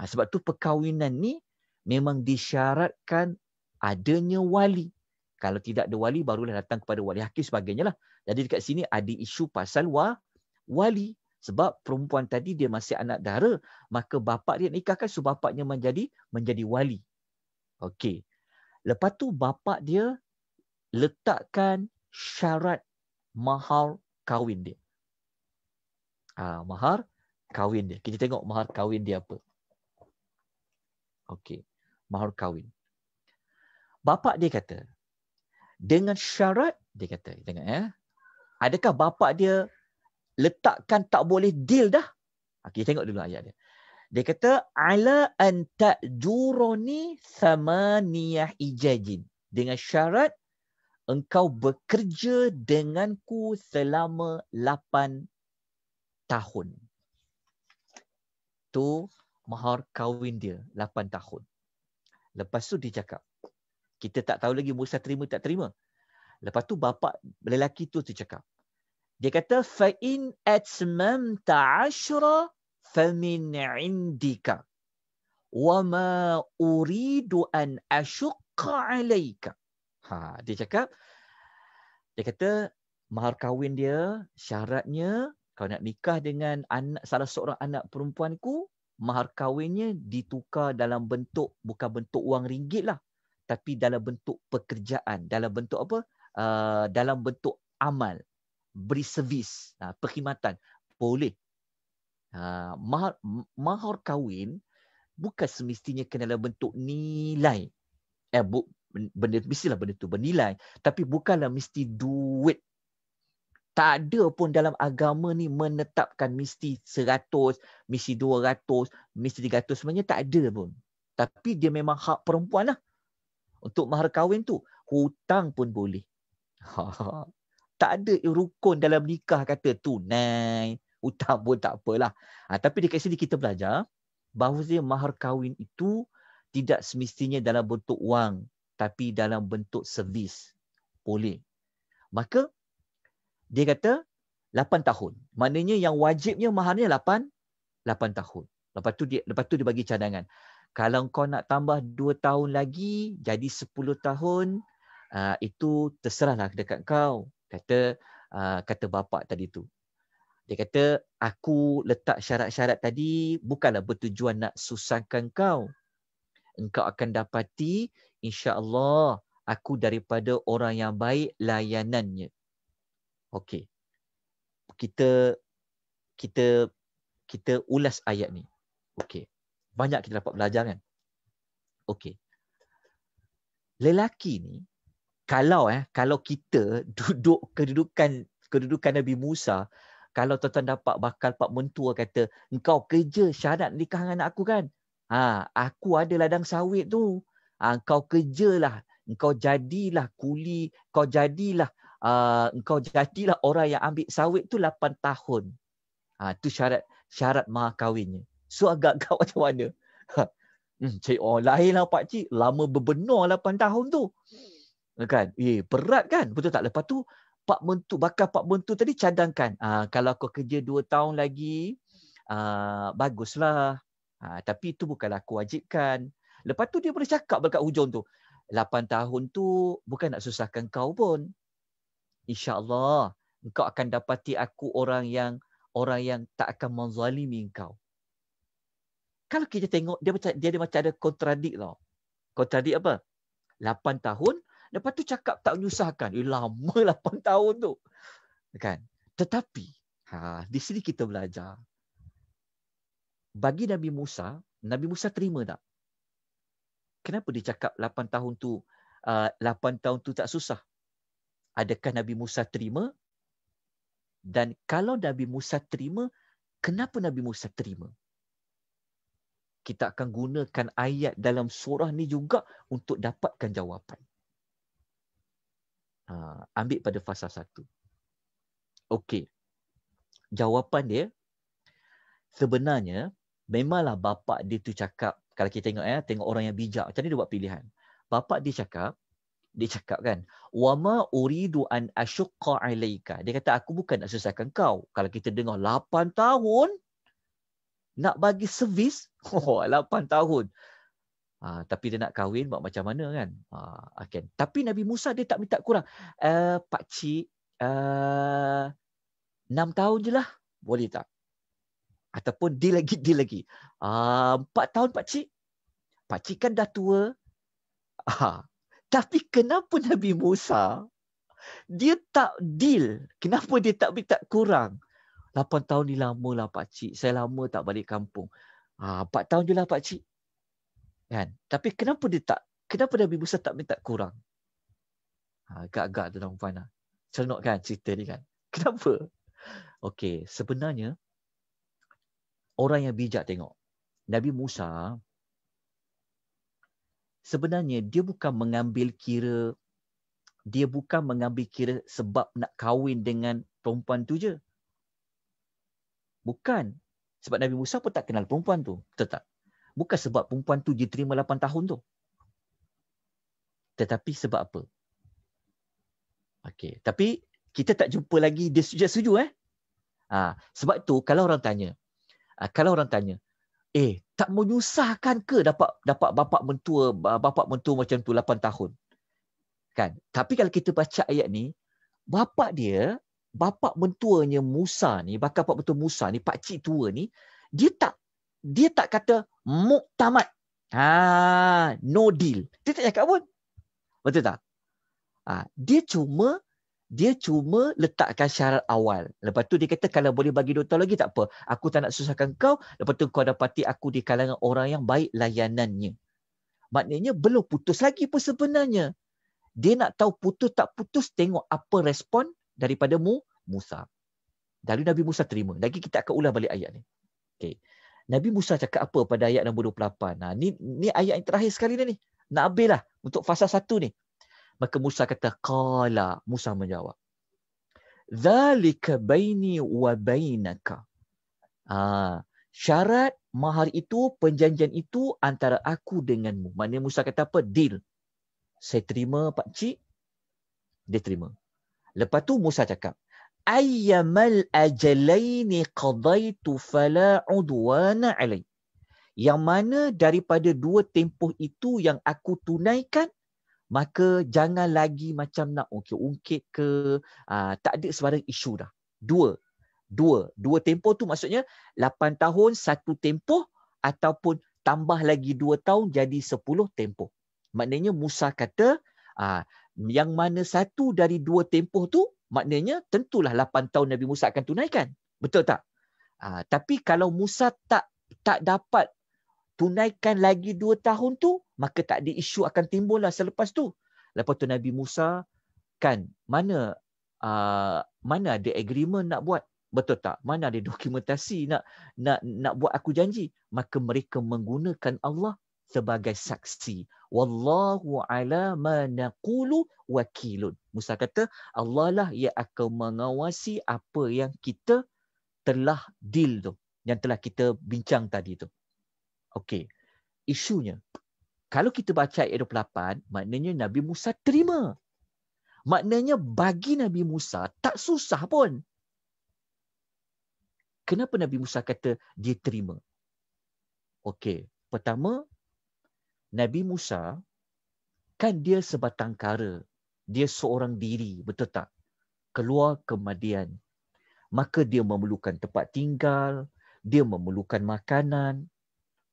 Ha, sebab tu perkahwinan ni memang disyaratkan adanya wali. Kalau tidak ada wali barulah datang kepada wali hakim sebagainya lah. Jadi dekat sini ada isu pasal wa, wali. Sebab perempuan tadi dia masih anak dara. Maka bapa dia nikahkan so bapaknya menjadi menjadi wali. Okey. Lepas tu bapa dia letakkan syarat mahar kahwin dia. Ha, mahar kahwin dia. Kita tengok mahar kahwin dia apa. Okey. Mahar kahwin. Bapa dia kata, dengan syarat, dia kata, dengan ya. Eh, adakah bapa dia letakkan tak boleh deal dah? Okey, ha, tengok dulu ayat dia. Dia kata ala an ta'juruni thamaniyah ijajin dengan syarat engkau bekerja denganku selama 8 tahun. Tu mahar kahwin dia 8 tahun. Lepas tu dia cakap kita tak tahu lagi Musa terima tak terima. Lepas tu bapa lelaki tu tu cakap. Dia kata fa in atmamta 10 famin indika wa ma uridu an ashuqqa alayka ha dia cakap dia kata mahar kahwin dia syaratnya kalau nak nikah dengan anak salah seorang anak perempuanku mahar kahwinnya ditukar dalam bentuk bukan bentuk wang ringgit lah tapi dalam bentuk pekerjaan dalam bentuk apa uh, dalam bentuk amal beri servis uh, perkhidmatan boleh Uh, mahar, mahar kahwin bukan semestinya kena dalam bentuk nilai. Eh, bu, benda, mestilah benda tu bernilai. Tapi bukanlah mesti duit. Tak ada pun dalam agama ni menetapkan mesti 100, mesti 200, mesti ratus Sebenarnya tak ada pun. Tapi dia memang hak perempuan lah. Untuk mahar kahwin tu, hutang pun boleh. tak ada rukun dalam nikah kata tunai, hutang pun tak apalah. Ha, tapi dekat sini kita belajar bahawa mahar kahwin itu tidak semestinya dalam bentuk wang tapi dalam bentuk servis boleh. Maka dia kata 8 tahun. Maknanya yang wajibnya maharnya 8 8 tahun. Lepas tu dia lepas tu dia bagi cadangan. Kalau kau nak tambah 2 tahun lagi jadi 10 tahun uh, itu terserahlah dekat kau kata uh, kata bapa tadi tu dia kata aku letak syarat-syarat tadi bukanlah bertujuan nak susahkan kau engkau akan dapati insya-Allah aku daripada orang yang baik layanannya okey kita kita kita ulas ayat ni okey banyak kita dapat belajar kan okey lelaki ni kalau eh kalau kita duduk kedudukan kedudukan Nabi Musa kalau tuan-tuan dapat bakal pak mentua kata, engkau kerja syarat nikah dengan anak aku kan? Ha, aku ada ladang sawit tu. Ha, engkau kerjalah. Engkau jadilah kuli. engkau jadilah. Uh, engkau jadilah orang yang ambil sawit tu 8 tahun. Ha, tu syarat syarat mahkawinnya. So agak kau macam mana? Ha. Hmm, cik, oh, lahirlah pakcik. Lama berbenar 8 tahun tu. Hmm. Kan? Eh, berat kan? Betul tak? Lepas tu, pak mentu bakal pak mentu tadi cadangkan uh, kalau kau kerja 2 tahun lagi uh, baguslah uh, tapi itu bukanlah aku wajibkan lepas tu dia boleh cakap dekat hujung tu 8 tahun tu bukan nak susahkan kau pun insyaallah kau akan dapati aku orang yang orang yang tak akan menzalimi kau. kalau kita tengok dia macam dia macam ada kontradik tau kontradik apa 8 tahun Lepas tu cakap tak menyusahkan. Eh, lama 8 tahun tu. Kan? Tetapi, ha, di sini kita belajar. Bagi Nabi Musa, Nabi Musa terima tak? Kenapa dia cakap 8 tahun tu uh, 8 tahun tu tak susah? Adakah Nabi Musa terima? Dan kalau Nabi Musa terima, kenapa Nabi Musa terima? Kita akan gunakan ayat dalam surah ni juga untuk dapatkan jawapan. Uh, ambil pada fasa satu. Okey. Jawapan dia, sebenarnya, memanglah bapa dia tu cakap, kalau kita tengok ya, tengok orang yang bijak, macam ni dia buat pilihan. Bapa dia cakap, dia cakap kan, wama uridu an asyukka alaika. Dia kata, aku bukan nak susahkan kau. Kalau kita dengar 8 tahun, nak bagi servis, oh, 8 tahun. Ha, tapi dia nak kahwin buat macam mana kan? Ha, ah, ah, okay. Tapi Nabi Musa dia tak minta kurang. Uh, Cik uh, eh, 6 tahun je lah. Boleh tak? Ataupun dia lagi, dia lagi. Uh, 4 tahun Pak Cik kan dah tua. Ha, tapi kenapa Nabi Musa dia tak deal? Kenapa dia tak minta kurang? 8 tahun ni lama lah Cik. Saya lama tak balik kampung. Ha, 4 tahun je lah Pak Cik. Kan? Tapi kenapa dia tak kenapa Nabi Musa tak minta kurang? Ha, agak-agak tu nak lah. Cernok kan cerita ni kan. Kenapa? Okey, sebenarnya orang yang bijak tengok. Nabi Musa sebenarnya dia bukan mengambil kira dia bukan mengambil kira sebab nak kahwin dengan perempuan tu je. Bukan. Sebab Nabi Musa pun tak kenal perempuan tu. Betul tak? Bukan sebab perempuan tu dia terima 8 tahun tu. Tetapi sebab apa? Okey, tapi kita tak jumpa lagi dia sujud sujud eh. Ha, sebab tu kalau orang tanya, ha, kalau orang tanya, eh tak menyusahkan ke dapat dapat bapa mentua bapa mentua macam tu 8 tahun. Kan? Tapi kalau kita baca ayat ni, bapa dia, bapa mentuanya Musa ni, bapa bapa mentua Musa ni, pak cik tua ni, dia tak dia tak kata muktamad. Ha, no deal. Dia tak cakap pun. Betul tak? Ha, dia cuma dia cuma letakkan syarat awal. Lepas tu dia kata kalau boleh bagi 2 tahun lagi tak apa. Aku tak nak susahkan kau. Lepas tu kau dapati aku di kalangan orang yang baik layanannya. Maknanya belum putus lagi pun sebenarnya. Dia nak tahu putus tak putus tengok apa respon daripada mu Musa. Dari Nabi Musa terima. Lagi kita akan ulang balik ayat ni. Okay. Nabi Musa cakap apa pada ayat nombor 28? Nah, ha, ni ni ayat yang terakhir sekali ni. Nak habis lah untuk fasa satu ni. Maka Musa kata, Qala. Musa menjawab. Zalika baini wa bainaka. Ah, syarat mahar itu, penjanjian itu antara aku denganmu. Maknanya Musa kata apa? Deal. Saya terima Pak Cik. Dia terima. Lepas tu Musa cakap, ayyamal ajalaini qadaitu fala udwana alai yang mana daripada dua tempoh itu yang aku tunaikan maka jangan lagi macam nak ungkit-ungkit ke uh, tak ada sebarang isu dah dua dua dua tempoh tu maksudnya lapan tahun satu tempoh ataupun tambah lagi dua tahun jadi sepuluh tempoh maknanya Musa kata uh, yang mana satu dari dua tempoh tu maknanya tentulah 8 tahun Nabi Musa akan tunaikan. Betul tak? Ha, tapi kalau Musa tak tak dapat tunaikan lagi 2 tahun tu, maka tak ada isu akan timbul lah selepas tu. Lepas tu Nabi Musa kan mana uh, mana ada agreement nak buat betul tak mana ada dokumentasi nak nak nak buat aku janji maka mereka menggunakan Allah sebagai saksi wallahu ala ma naqulu wakilun Musa kata Allah lah yang akan mengawasi apa yang kita telah deal tu yang telah kita bincang tadi tu okey isunya kalau kita baca ayat 28 maknanya Nabi Musa terima maknanya bagi Nabi Musa tak susah pun kenapa Nabi Musa kata dia terima okey pertama Nabi Musa kan dia sebatang kara. Dia seorang diri, betul tak? Keluar ke Madian. Maka dia memerlukan tempat tinggal, dia memerlukan makanan.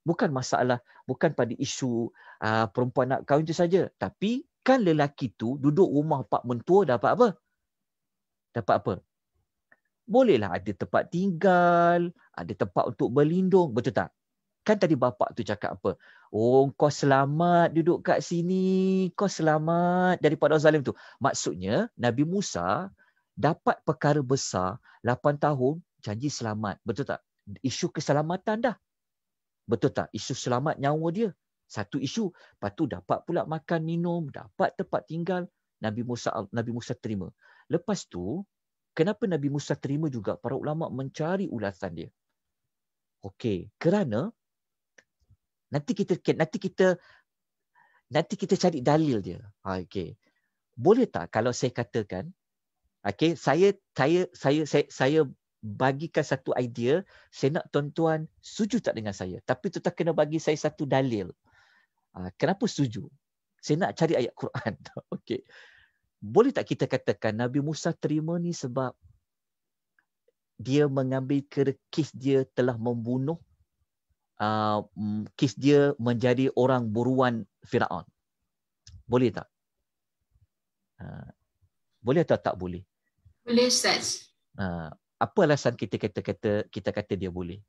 Bukan masalah, bukan pada isu uh, perempuan nak kahwin itu saja. Tapi kan lelaki tu duduk rumah pak mentua dapat apa? Dapat apa? Bolehlah ada tempat tinggal, ada tempat untuk berlindung, betul tak? kan tadi bapak tu cakap apa oh kau selamat duduk kat sini kau selamat daripada zalim tu maksudnya nabi Musa dapat perkara besar 8 tahun janji selamat betul tak isu keselamatan dah betul tak isu selamat nyawa dia satu isu lepas tu dapat pula makan minum dapat tempat tinggal nabi Musa nabi Musa terima lepas tu kenapa nabi Musa terima juga para ulama mencari ulasan dia Okey, kerana Nanti kita nanti kita nanti kita cari dalil dia. Ha okey. Boleh tak kalau saya katakan okey saya, saya saya saya saya bagikan satu idea, saya nak tuan-tuan setuju tak dengan saya tapi tu tak kena bagi saya satu dalil. Ha, kenapa setuju? Saya nak cari ayat Quran. okey. Boleh tak kita katakan Nabi Musa terima ni sebab dia mengambil kerkis dia telah membunuh uh, kes dia menjadi orang buruan Firaun. Boleh tak? Uh, boleh atau tak boleh? Boleh, Ustaz. Uh, apa alasan kita kata kata kita kata dia boleh?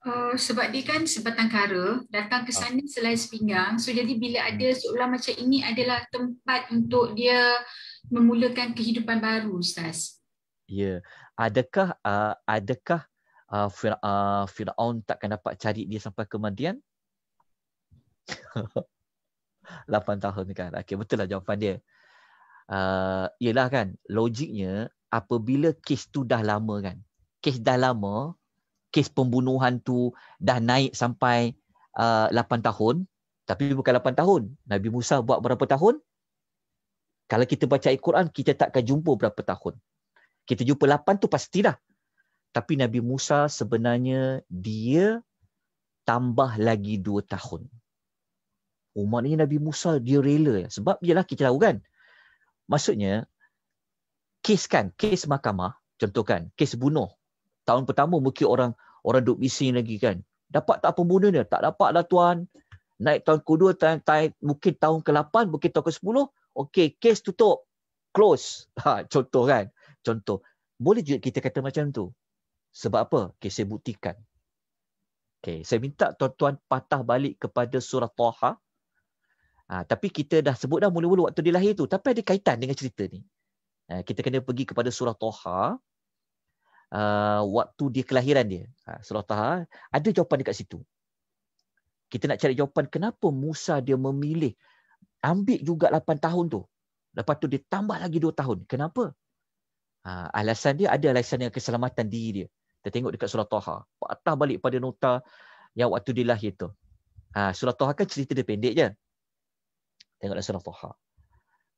Uh, sebab dia kan sebatang kara datang ke sana ah. selain sepinggang so jadi bila hmm. ada seolah macam ini adalah tempat untuk dia memulakan kehidupan baru ustaz ya yeah. adakah uh, adakah uh, Fir, uh, Fir'aun takkan dapat cari dia sampai kematian? 8 tahun kan. Okay, betul lah jawapan dia. Uh, yelah kan, logiknya apabila kes tu dah lama kan. Kes dah lama, kes pembunuhan tu dah naik sampai uh, 8 tahun. Tapi bukan 8 tahun. Nabi Musa buat berapa tahun? Kalau kita baca Al-Quran, kita takkan jumpa berapa tahun. Kita jumpa 8 tu pastilah. Tapi Nabi Musa sebenarnya dia tambah lagi dua tahun. Umat ini Nabi Musa dia rela. Sebab ialah kita tahu kan. Maksudnya, kes kan, kes mahkamah, contohkan, kes bunuh. Tahun pertama mungkin orang orang duk bising lagi kan. Dapat tak pembunuh dia? Tak dapat lah tuan. Naik tahun kedua, tahun, tahun, mungkin tahun ke-8, mungkin tahun ke-10. Okey, kes tutup. Close. Ha, contoh kan. Contoh. Boleh juga kita kata macam tu. Sebab apa? Okay, saya buktikan. Okay, saya minta tuan-tuan patah balik kepada surah Taha. Ha, tapi kita dah sebut dah mula-mula waktu dia lahir tu. Tapi ada kaitan dengan cerita ni. Ha, kita kena pergi kepada surah Taha. Uh, waktu dia kelahiran dia. Ha, surah Taha. Ada jawapan dekat situ. Kita nak cari jawapan kenapa Musa dia memilih ambil juga 8 tahun tu. Lepas tu dia tambah lagi 2 tahun. Kenapa? Ha, alasan dia ada alasan dengan keselamatan diri dia. Kita tengok dekat surah Taha. Patah balik pada nota yang waktu dia lahir tu. Ha, surah Taha kan cerita dia pendek je. Tengok surah Taha.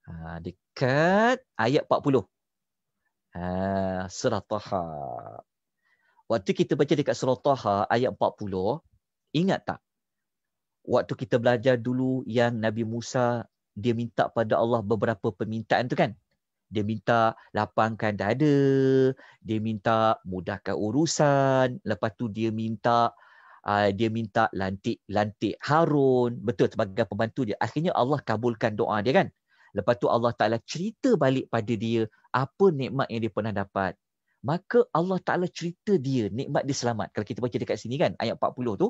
Ha, dekat ayat 40. Ha, surah Taha. Waktu kita baca dekat surah Taha ayat 40, ingat tak? Waktu kita belajar dulu yang Nabi Musa dia minta pada Allah beberapa permintaan tu kan? dia minta lapangkan dada, dia minta mudahkan urusan, lepas tu dia minta uh, dia minta lantik lantik Harun betul sebagai pembantu dia. Akhirnya Allah kabulkan doa dia kan. Lepas tu Allah Taala cerita balik pada dia apa nikmat yang dia pernah dapat. Maka Allah Taala cerita dia nikmat dia selamat. Kalau kita baca dekat sini kan ayat 40 tu.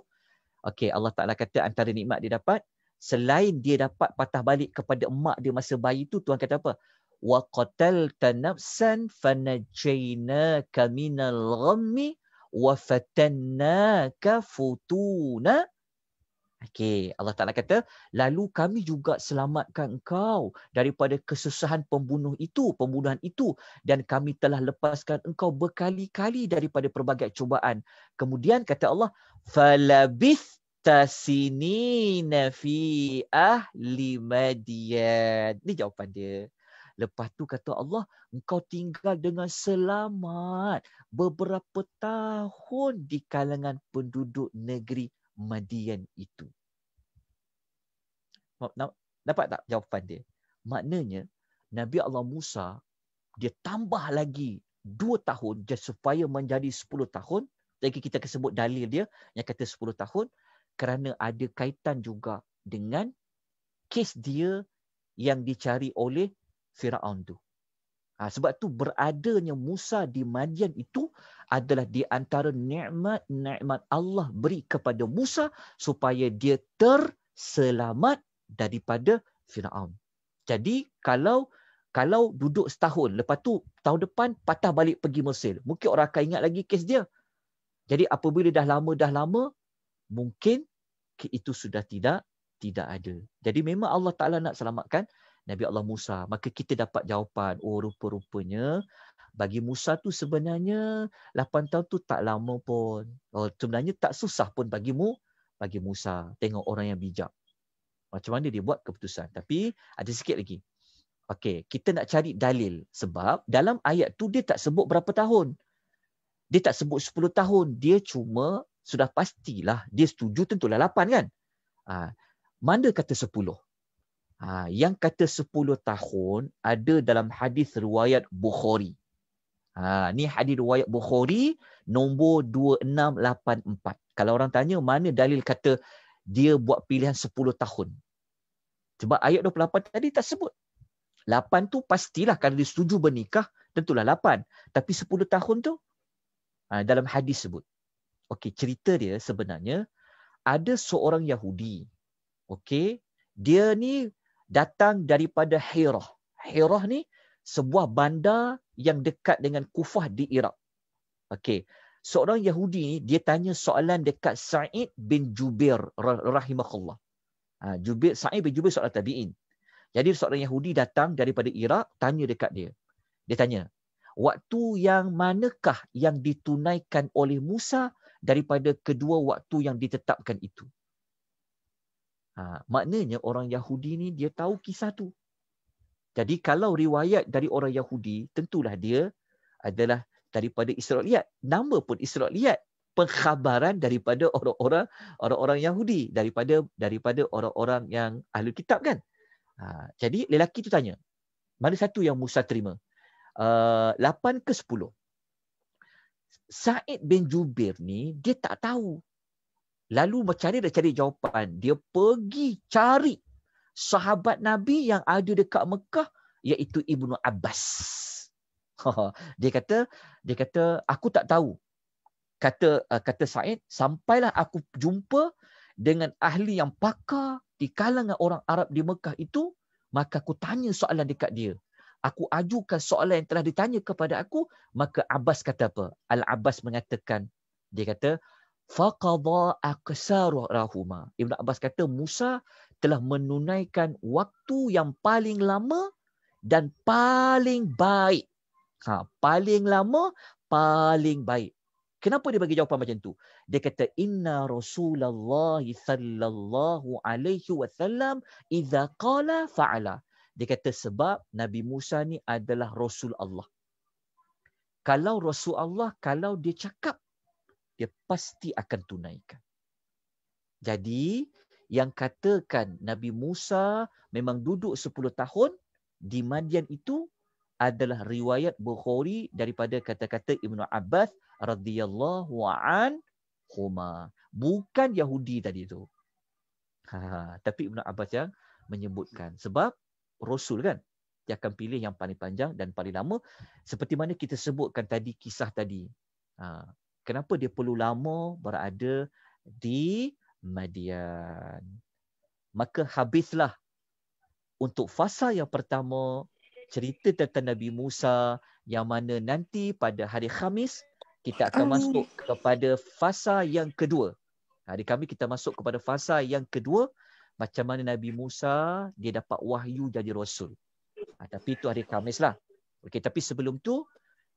Okey Allah Taala kata antara nikmat dia dapat selain dia dapat patah balik kepada emak dia masa bayi tu tuan kata apa? wa qatalta nafsan fanajaynaka minal ghammi wa fatannaka futuna Okey, Allah Taala kata, lalu kami juga selamatkan engkau daripada kesusahan pembunuh itu, pembunuhan itu dan kami telah lepaskan engkau berkali-kali daripada pelbagai cubaan. Kemudian kata Allah, falabith tasini nafi ahli madian. Ni jawapan dia. Lepas tu kata Allah, engkau tinggal dengan selamat beberapa tahun di kalangan penduduk negeri Madian itu. Dapat tak jawapan dia? Maknanya, Nabi Allah Musa, dia tambah lagi dua tahun supaya menjadi sepuluh tahun. Lagi kita sebut dalil dia yang kata sepuluh tahun kerana ada kaitan juga dengan kes dia yang dicari oleh Firaun tu. Ha, sebab tu beradanya Musa di Madian itu adalah di antara nikmat-nikmat Allah beri kepada Musa supaya dia terselamat daripada Firaun. Jadi kalau kalau duduk setahun lepas tu tahun depan patah balik pergi Mesir, mungkin orang akan ingat lagi kes dia. Jadi apabila dah lama dah lama mungkin itu sudah tidak tidak ada. Jadi memang Allah Taala nak selamatkan Nabi Allah Musa. Maka kita dapat jawapan, oh rupa-rupanya bagi Musa tu sebenarnya 8 tahun tu tak lama pun. Oh, sebenarnya tak susah pun bagi Mu, bagi Musa. Tengok orang yang bijak. Macam mana dia buat keputusan. Tapi ada sikit lagi. Okey, kita nak cari dalil. Sebab dalam ayat tu dia tak sebut berapa tahun. Dia tak sebut 10 tahun. Dia cuma sudah pastilah dia setuju tentulah 8 kan. Ha, mana kata 10? Ha, yang kata 10 tahun ada dalam hadis riwayat Bukhari. Ha, ni hadis riwayat Bukhari nombor 2684. Kalau orang tanya mana dalil kata dia buat pilihan 10 tahun. Sebab ayat 28 tadi tak sebut. 8 tu pastilah kalau dia setuju bernikah, tentulah 8. Tapi 10 tahun tu ha, dalam hadis sebut. Okey, cerita dia sebenarnya ada seorang Yahudi. Okey, dia ni datang daripada Hirah. Hirah ni sebuah bandar yang dekat dengan Kufah di Iraq. Okey. Seorang Yahudi ni dia tanya soalan dekat Sa'id bin Jubair rahimahullah. Ha, Jubir Sa'id bin Jubair seorang tabi'in. Jadi seorang Yahudi datang daripada Iraq tanya dekat dia. Dia tanya, "Waktu yang manakah yang ditunaikan oleh Musa daripada kedua waktu yang ditetapkan itu?" Ha, maknanya orang Yahudi ni dia tahu kisah tu. Jadi kalau riwayat dari orang Yahudi, tentulah dia adalah daripada Israeliat. Nama pun Israeliat. Pengkhabaran daripada orang-orang orang-orang Yahudi. Daripada daripada orang-orang yang ahli kitab kan. Ha, jadi lelaki tu tanya. Mana satu yang Musa terima? Uh, ha, 8 ke 10. Sa'id bin Jubir ni dia tak tahu Lalu mencari mana cari jawapan? Dia pergi cari sahabat Nabi yang ada dekat Mekah iaitu Ibnu Abbas. dia kata, dia kata aku tak tahu. Kata uh, kata Said, sampailah aku jumpa dengan ahli yang pakar di kalangan orang Arab di Mekah itu, maka aku tanya soalan dekat dia. Aku ajukan soalan yang telah ditanya kepada aku, maka Abbas kata apa? Al-Abbas mengatakan, dia kata, faqadha aqsarahuma. Ibn Abbas kata Musa telah menunaikan waktu yang paling lama dan paling baik. Ha, paling lama, paling baik. Kenapa dia bagi jawapan macam tu? Dia kata inna Rasulullah sallallahu alaihi wasallam idza qala fa'ala. Dia kata sebab Nabi Musa ni adalah Rasul Allah. Kalau Rasul Allah kalau dia cakap dia pasti akan tunaikan. Jadi, yang katakan Nabi Musa memang duduk 10 tahun di Madian itu adalah riwayat Bukhari daripada kata-kata Ibnu Abbas radhiyallahu an huma. Bukan Yahudi tadi itu. Ha, tapi Ibnu Abbas yang menyebutkan. Sebab Rasul kan dia akan pilih yang paling panjang dan paling lama. Seperti mana kita sebutkan tadi kisah tadi. Ha, kenapa dia perlu lama berada di Madian. Maka habislah untuk fasa yang pertama cerita tentang Nabi Musa yang mana nanti pada hari Khamis kita akan Amin. masuk kepada fasa yang kedua. Hari kami kita masuk kepada fasa yang kedua macam mana Nabi Musa dia dapat wahyu jadi rasul. Ha, tapi itu hari Khamis lah. Okey tapi sebelum tu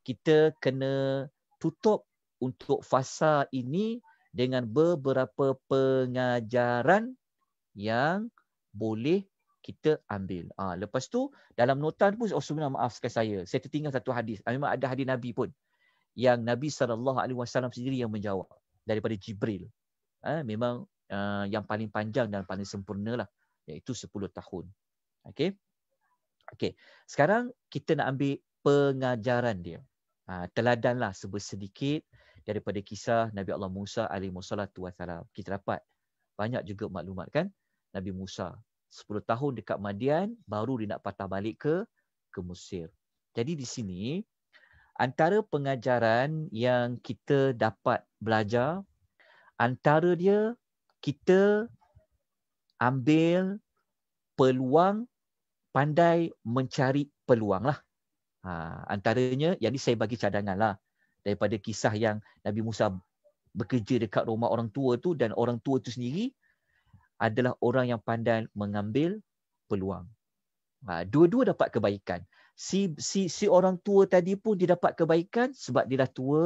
kita kena tutup untuk fasa ini dengan beberapa pengajaran yang boleh kita ambil. Ha, lepas tu dalam nota pun oh sebenarnya maafkan saya. Saya tertinggal satu hadis. Ah, memang ada hadis Nabi pun yang Nabi sallallahu alaihi wasallam sendiri yang menjawab daripada Jibril. Ha, memang uh, yang paling panjang dan paling sempurna lah, iaitu 10 tahun. Okey. Okey. Sekarang kita nak ambil pengajaran dia. Ha, teladanlah sebesedikit daripada kisah Nabi Allah Musa alaihi wassalatu wassalam. Kita dapat banyak juga maklumat kan Nabi Musa 10 tahun dekat Madian baru dia nak patah balik ke ke Mesir. Jadi di sini antara pengajaran yang kita dapat belajar antara dia kita ambil peluang pandai mencari peluang lah. Ha, antaranya yang ni saya bagi cadangan lah daripada kisah yang Nabi Musa bekerja dekat rumah orang tua tu dan orang tua tu sendiri adalah orang yang pandai mengambil peluang. Ha, dua-dua dapat kebaikan. Si si si orang tua tadi pun dia dapat kebaikan sebab dia dah tua,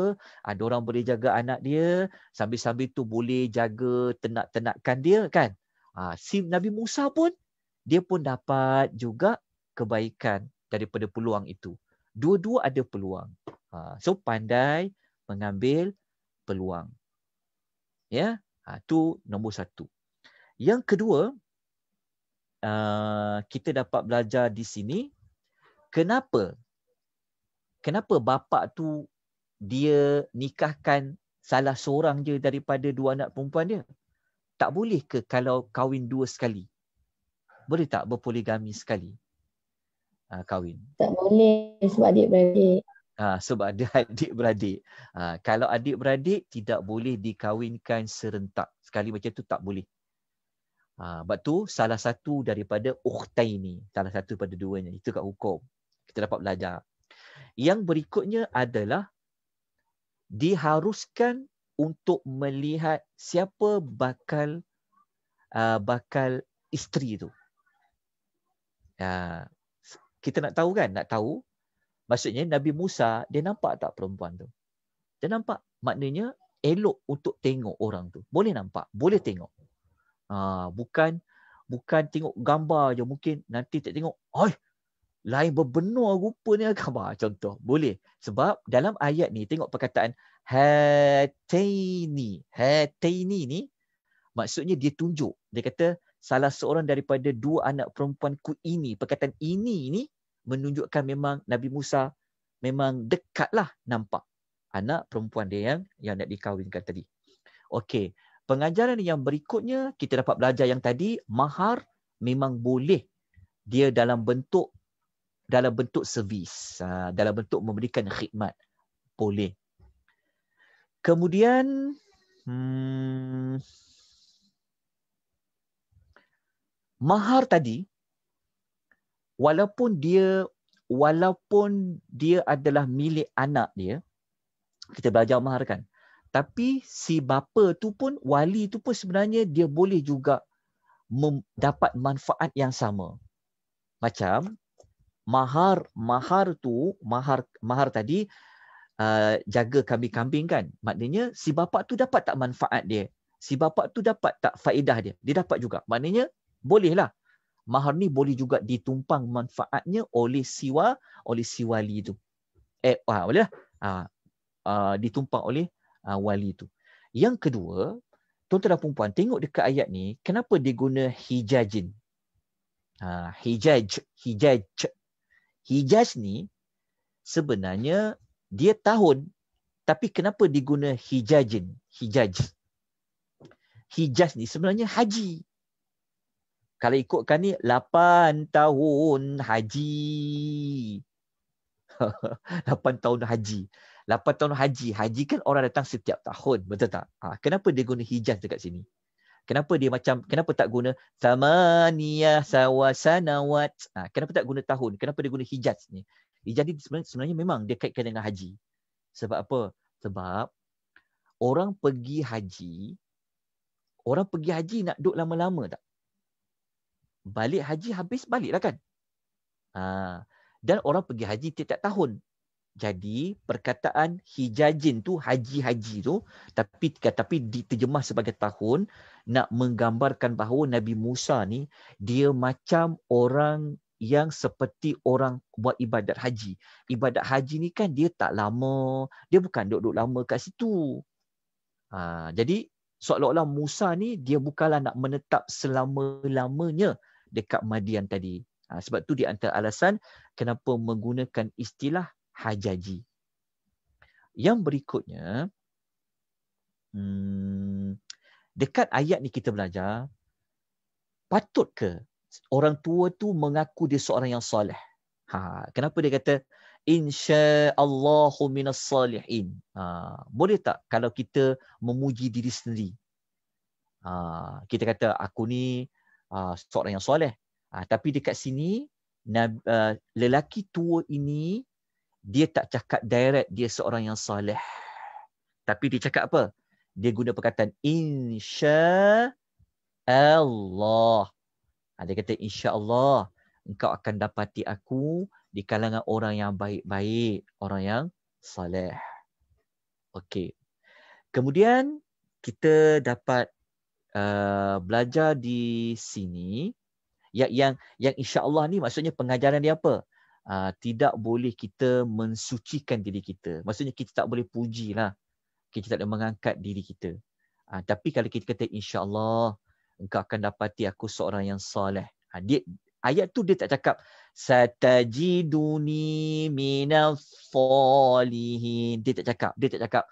ada orang boleh jaga anak dia, sambil-sambil tu boleh jaga tenak-tenakkan dia kan. Ha, si Nabi Musa pun dia pun dapat juga kebaikan daripada peluang itu. Dua-dua ada peluang. Ha, so pandai mengambil peluang. Ya, itu ha, nombor satu. Yang kedua, uh, kita dapat belajar di sini kenapa kenapa bapa tu dia nikahkan salah seorang je daripada dua anak perempuan dia. Tak boleh ke kalau kahwin dua sekali? Boleh tak berpoligami sekali? Uh, kahwin. Tak boleh sebab dia beradik Ha, sebab ada adik-beradik. Ha, kalau adik-beradik, tidak boleh dikahwinkan serentak. Sekali macam tu tak boleh. Ha, sebab tu salah satu daripada ni Salah satu daripada duanya. Itu kat hukum. Kita dapat belajar. Yang berikutnya adalah diharuskan untuk melihat siapa bakal uh, bakal isteri tu. Uh, kita nak tahu kan? Nak tahu Maksudnya Nabi Musa dia nampak tak perempuan tu? Dia nampak. Maknanya elok untuk tengok orang tu. Boleh nampak, boleh tengok. Ha, bukan bukan tengok gambar je mungkin nanti tak tengok. Oi, lain berbenur rupa ni agama contoh boleh sebab dalam ayat ni tengok perkataan hataini hataini ni maksudnya dia tunjuk dia kata salah seorang daripada dua anak perempuanku ini perkataan ini ni menunjukkan memang Nabi Musa memang dekatlah nampak anak perempuan dia yang yang nak dikahwinkan tadi. Okey, pengajaran yang berikutnya kita dapat belajar yang tadi mahar memang boleh dia dalam bentuk dalam bentuk servis, ha, dalam bentuk memberikan khidmat boleh. Kemudian hmm, mahar tadi walaupun dia walaupun dia adalah milik anak dia kita belajar mahar kan tapi si bapa tu pun wali tu pun sebenarnya dia boleh juga mendapat manfaat yang sama macam mahar mahar tu mahar mahar tadi uh, jaga kambing-kambing kan maknanya si bapa tu dapat tak manfaat dia si bapa tu dapat tak faedah dia dia dapat juga maknanya bolehlah mahar ni boleh juga ditumpang manfaatnya oleh siwa oleh si wali tu. Eh ah, boleh lah. Ah, ditumpang oleh ah, wali tu. Yang kedua, tuan-tuan dan puan tengok dekat ayat ni, kenapa dia guna hijajin? Ah, hijaj, hijaj. Hijaz ni sebenarnya dia tahun tapi kenapa diguna hijajin hijaj hijaz ni sebenarnya haji kalau ikutkan ni 8 tahun haji 8 tahun haji 8 tahun haji haji kan orang datang setiap tahun betul tak ha, kenapa dia guna hijaz dekat sini kenapa dia macam kenapa tak guna tamaniyah sawasanawat ha, kenapa tak guna tahun kenapa dia guna hijaz ni hijaz ni sebenarnya, sebenarnya memang dia kaitkan dengan haji sebab apa sebab orang pergi haji orang pergi haji nak duduk lama-lama tak balik haji habis baliklah kan. Ha. Dan orang pergi haji tiap-tiap tahun. Jadi perkataan hijajin tu haji-haji tu tapi tapi diterjemah sebagai tahun nak menggambarkan bahawa Nabi Musa ni dia macam orang yang seperti orang buat ibadat haji. Ibadat haji ni kan dia tak lama, dia bukan duduk-duduk lama kat situ. Ha, jadi seolah-olah Musa ni dia bukanlah nak menetap selama-lamanya dekat Madian tadi. Ha, sebab tu di antara alasan kenapa menggunakan istilah Hajaji. Yang berikutnya, hmm, dekat ayat ni kita belajar, patut ke orang tua tu mengaku dia seorang yang soleh? Ha, kenapa dia kata, Insya Allahu minas salihin. Ha, boleh tak kalau kita memuji diri sendiri? Ha, kita kata, aku ni uh, ah, seorang yang soleh. Uh, tapi dekat sini Nabi, uh, ah, lelaki tua ini dia tak cakap direct dia seorang yang soleh. Tapi dia cakap apa? Dia guna perkataan insya Allah. Uh, dia kata insya Allah engkau akan dapati aku di kalangan orang yang baik-baik, orang yang soleh. Okey. Kemudian kita dapat uh, belajar di sini yang yang yang insya-Allah ni maksudnya pengajaran dia apa? Uh, tidak boleh kita mensucikan diri kita. Maksudnya kita tak boleh puji lah, Kita tak boleh mengangkat diri kita. Uh, tapi kalau kita kata insya-Allah engkau akan dapati aku seorang yang soleh. Ha, dia, ayat tu dia tak cakap satajiduni minas solihin. Dia tak cakap. Dia tak cakap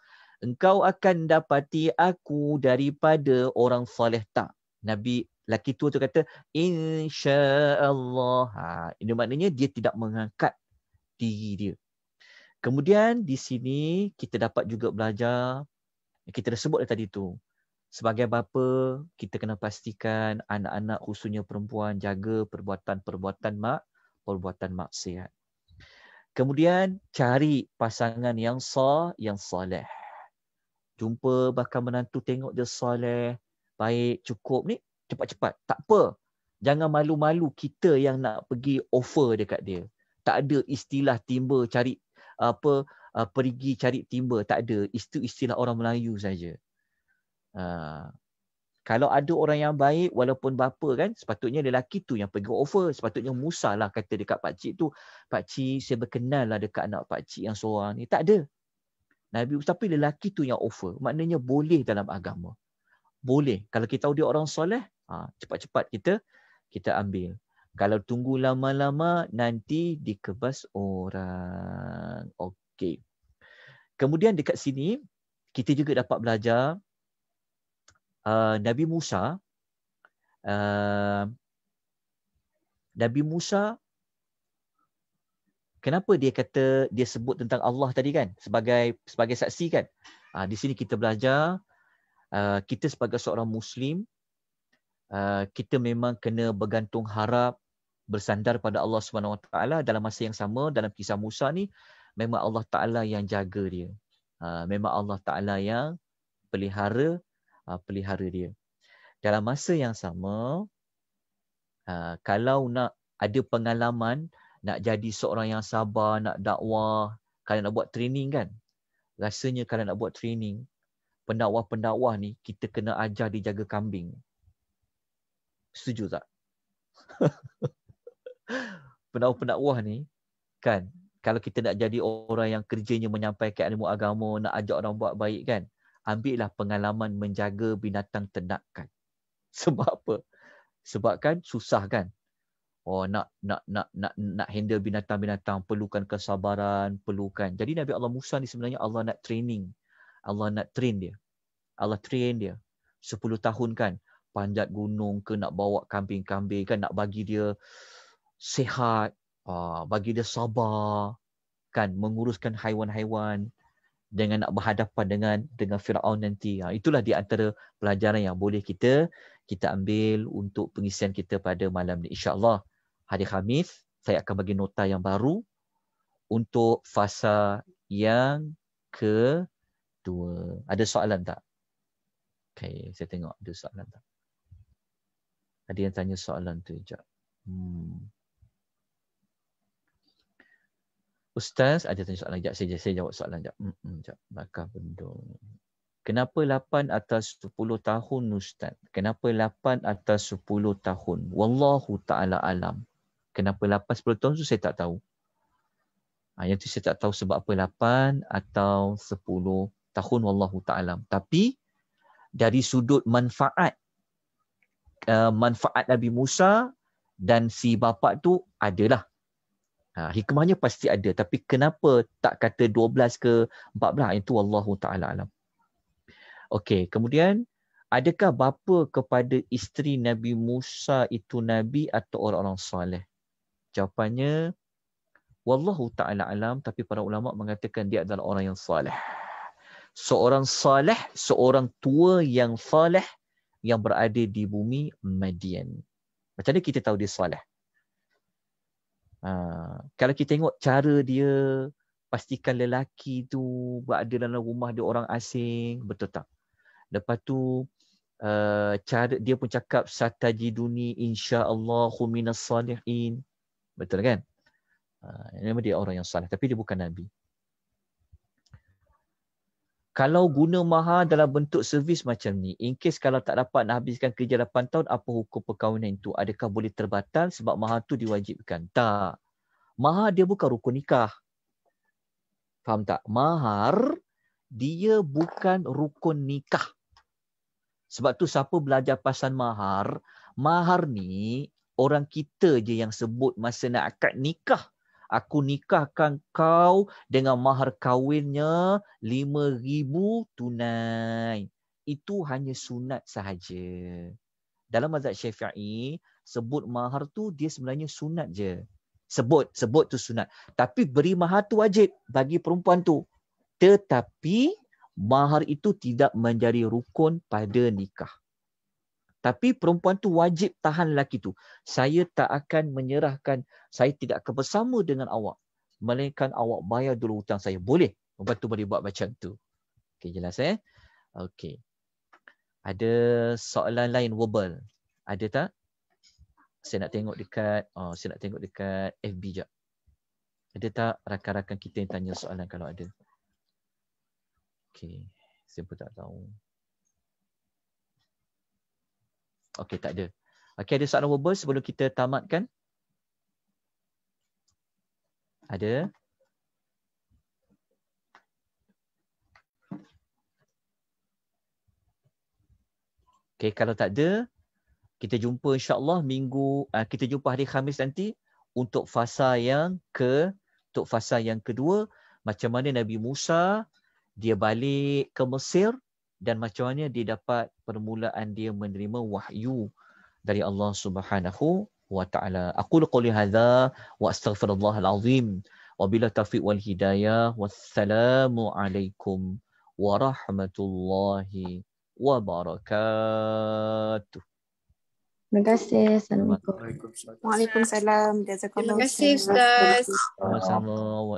engkau akan dapati aku daripada orang soleh tak nabi laki tua tu kata insyaallah ha ini maknanya dia tidak mengangkat diri dia kemudian di sini kita dapat juga belajar kita dah sebut dah tadi tu sebagai bapa kita kena pastikan anak-anak khususnya perempuan jaga perbuatan-perbuatan mak perbuatan maksiat kemudian cari pasangan yang sah yang soleh jumpa bahkan menantu tengok dia soleh, baik, cukup ni cepat-cepat. Tak apa. Jangan malu-malu kita yang nak pergi offer dekat dia. Tak ada istilah timba cari apa uh, pergi cari timba, tak ada. Itu istilah orang Melayu saja. Uh, kalau ada orang yang baik walaupun bapa kan sepatutnya lelaki tu yang pergi offer sepatutnya Musa lah kata dekat pak cik tu pak cik saya berkenal lah dekat anak pak cik yang seorang ni tak ada Nabi tapi lelaki tu yang offer. Maknanya boleh dalam agama. Boleh. Kalau kita tahu dia orang soleh, ha, cepat-cepat kita kita ambil. Kalau tunggu lama-lama nanti dikebas orang. Okey. Kemudian dekat sini kita juga dapat belajar uh, Nabi Musa uh, Nabi Musa kenapa dia kata dia sebut tentang Allah tadi kan sebagai sebagai saksi kan uh, di sini kita belajar uh, kita sebagai seorang muslim uh, kita memang kena bergantung harap bersandar pada Allah Subhanahu Wa Taala dalam masa yang sama dalam kisah Musa ni memang Allah Taala yang jaga dia uh, memang Allah Taala yang pelihara uh, pelihara dia dalam masa yang sama uh, kalau nak ada pengalaman nak jadi seorang yang sabar, nak dakwah, kalian nak buat training kan. Rasanya kalau nak buat training, pendakwah-pendakwah ni kita kena ajar dia jaga kambing. Setuju tak? pendakwah-pendakwah ni kan, kalau kita nak jadi orang yang kerjanya menyampaikan ilmu agama, nak ajar orang buat baik kan, ambillah pengalaman menjaga binatang ternakan. Sebab apa? Sebab kan susah kan oh nak nak nak nak nak handle binatang-binatang perlukan kesabaran perlukan jadi Nabi Allah Musa ni sebenarnya Allah nak training Allah nak train dia Allah train dia 10 tahun kan panjat gunung ke nak bawa kambing-kambing kan nak bagi dia sehat ah, bagi dia sabar kan menguruskan haiwan-haiwan dengan nak berhadapan dengan dengan Firaun nanti ah, itulah di antara pelajaran yang boleh kita kita ambil untuk pengisian kita pada malam ni insyaallah hari Khamis saya akan bagi nota yang baru untuk fasa yang kedua. Ada soalan tak? Okay, saya tengok ada soalan tak. Ada yang tanya soalan tu sekejap. Hmm. Ustaz, ada tanya soalan sekejap. Saya, saya jawab soalan sekejap. Hmm, hmm sekejap. Bakar bendung. Kenapa 8 atas 10 tahun Ustaz? Kenapa 8 atas 10 tahun? Wallahu ta'ala alam kenapa lapan sepuluh tahun tu saya tak tahu. Ha, yang tu saya tak tahu sebab apa lapan atau sepuluh tahun wallahu ta'ala. Tapi dari sudut manfaat uh, manfaat Nabi Musa dan si bapa tu adalah. Ha, hikmahnya pasti ada tapi kenapa tak kata 12 ke 14 itu Allah Taala alam. Okey, kemudian adakah bapa kepada isteri Nabi Musa itu nabi atau orang-orang soleh? Jawapannya wallahu taala alam tapi para ulama mengatakan dia adalah orang yang saleh. Seorang saleh, seorang tua yang saleh yang berada di bumi Madian. Macam mana kita tahu dia saleh? Uh, ha, kalau kita tengok cara dia pastikan lelaki tu berada dalam rumah dia orang asing, betul tak? Lepas tu uh, cara dia pun cakap satajiduni insya-Allah minas salihin. Betul kan? Ah, Nama dia orang yang salah. Tapi dia bukan Nabi. Kalau guna maha dalam bentuk servis macam ni, in case kalau tak dapat nak habiskan kerja 8 tahun, apa hukum perkahwinan itu? Adakah boleh terbatal sebab maha tu diwajibkan? Tak. Maha dia bukan rukun nikah. Faham tak? Mahar dia bukan rukun nikah. Sebab tu siapa belajar pasal mahar, mahar ni orang kita je yang sebut masa nak akad nikah aku nikahkan kau dengan mahar kahwinnya ribu tunai itu hanya sunat sahaja dalam mazhab syafi'i sebut mahar tu dia sebenarnya sunat je sebut sebut tu sunat tapi beri mahar tu wajib bagi perempuan tu tetapi mahar itu tidak menjadi rukun pada nikah tapi perempuan tu wajib tahan lelaki tu saya tak akan menyerahkan saya tidak akan bersama dengan awak melainkan awak bayar dulu hutang saya boleh perempuan tu boleh buat macam tu okey jelas eh okey ada soalan lain verbal ada tak saya nak tengok dekat oh saya nak tengok dekat FB jap ada tak rakan-rakan kita yang tanya soalan kalau ada okey saya pun tak tahu. Okey, tak ada. Okey, ada soalan verbal sebelum kita tamatkan? Ada. Okey, kalau tak ada, kita jumpa insya-Allah minggu ah, kita jumpa hari Khamis nanti untuk fasa yang ke untuk fasa yang kedua macam mana Nabi Musa dia balik ke Mesir dan macam mana dia dapat permulaan dia menerima wahyu dari Allah Subhanahu wa taala. Aqul qouli hadza wa astaghfirullahal azim wa bila taufiq wal hidayah wassalamu alaikum warahmatullahi wabarakatuh. Terima kasih. Assalamualaikum. Waalaikumsalam. Terima kasih Ustaz. sama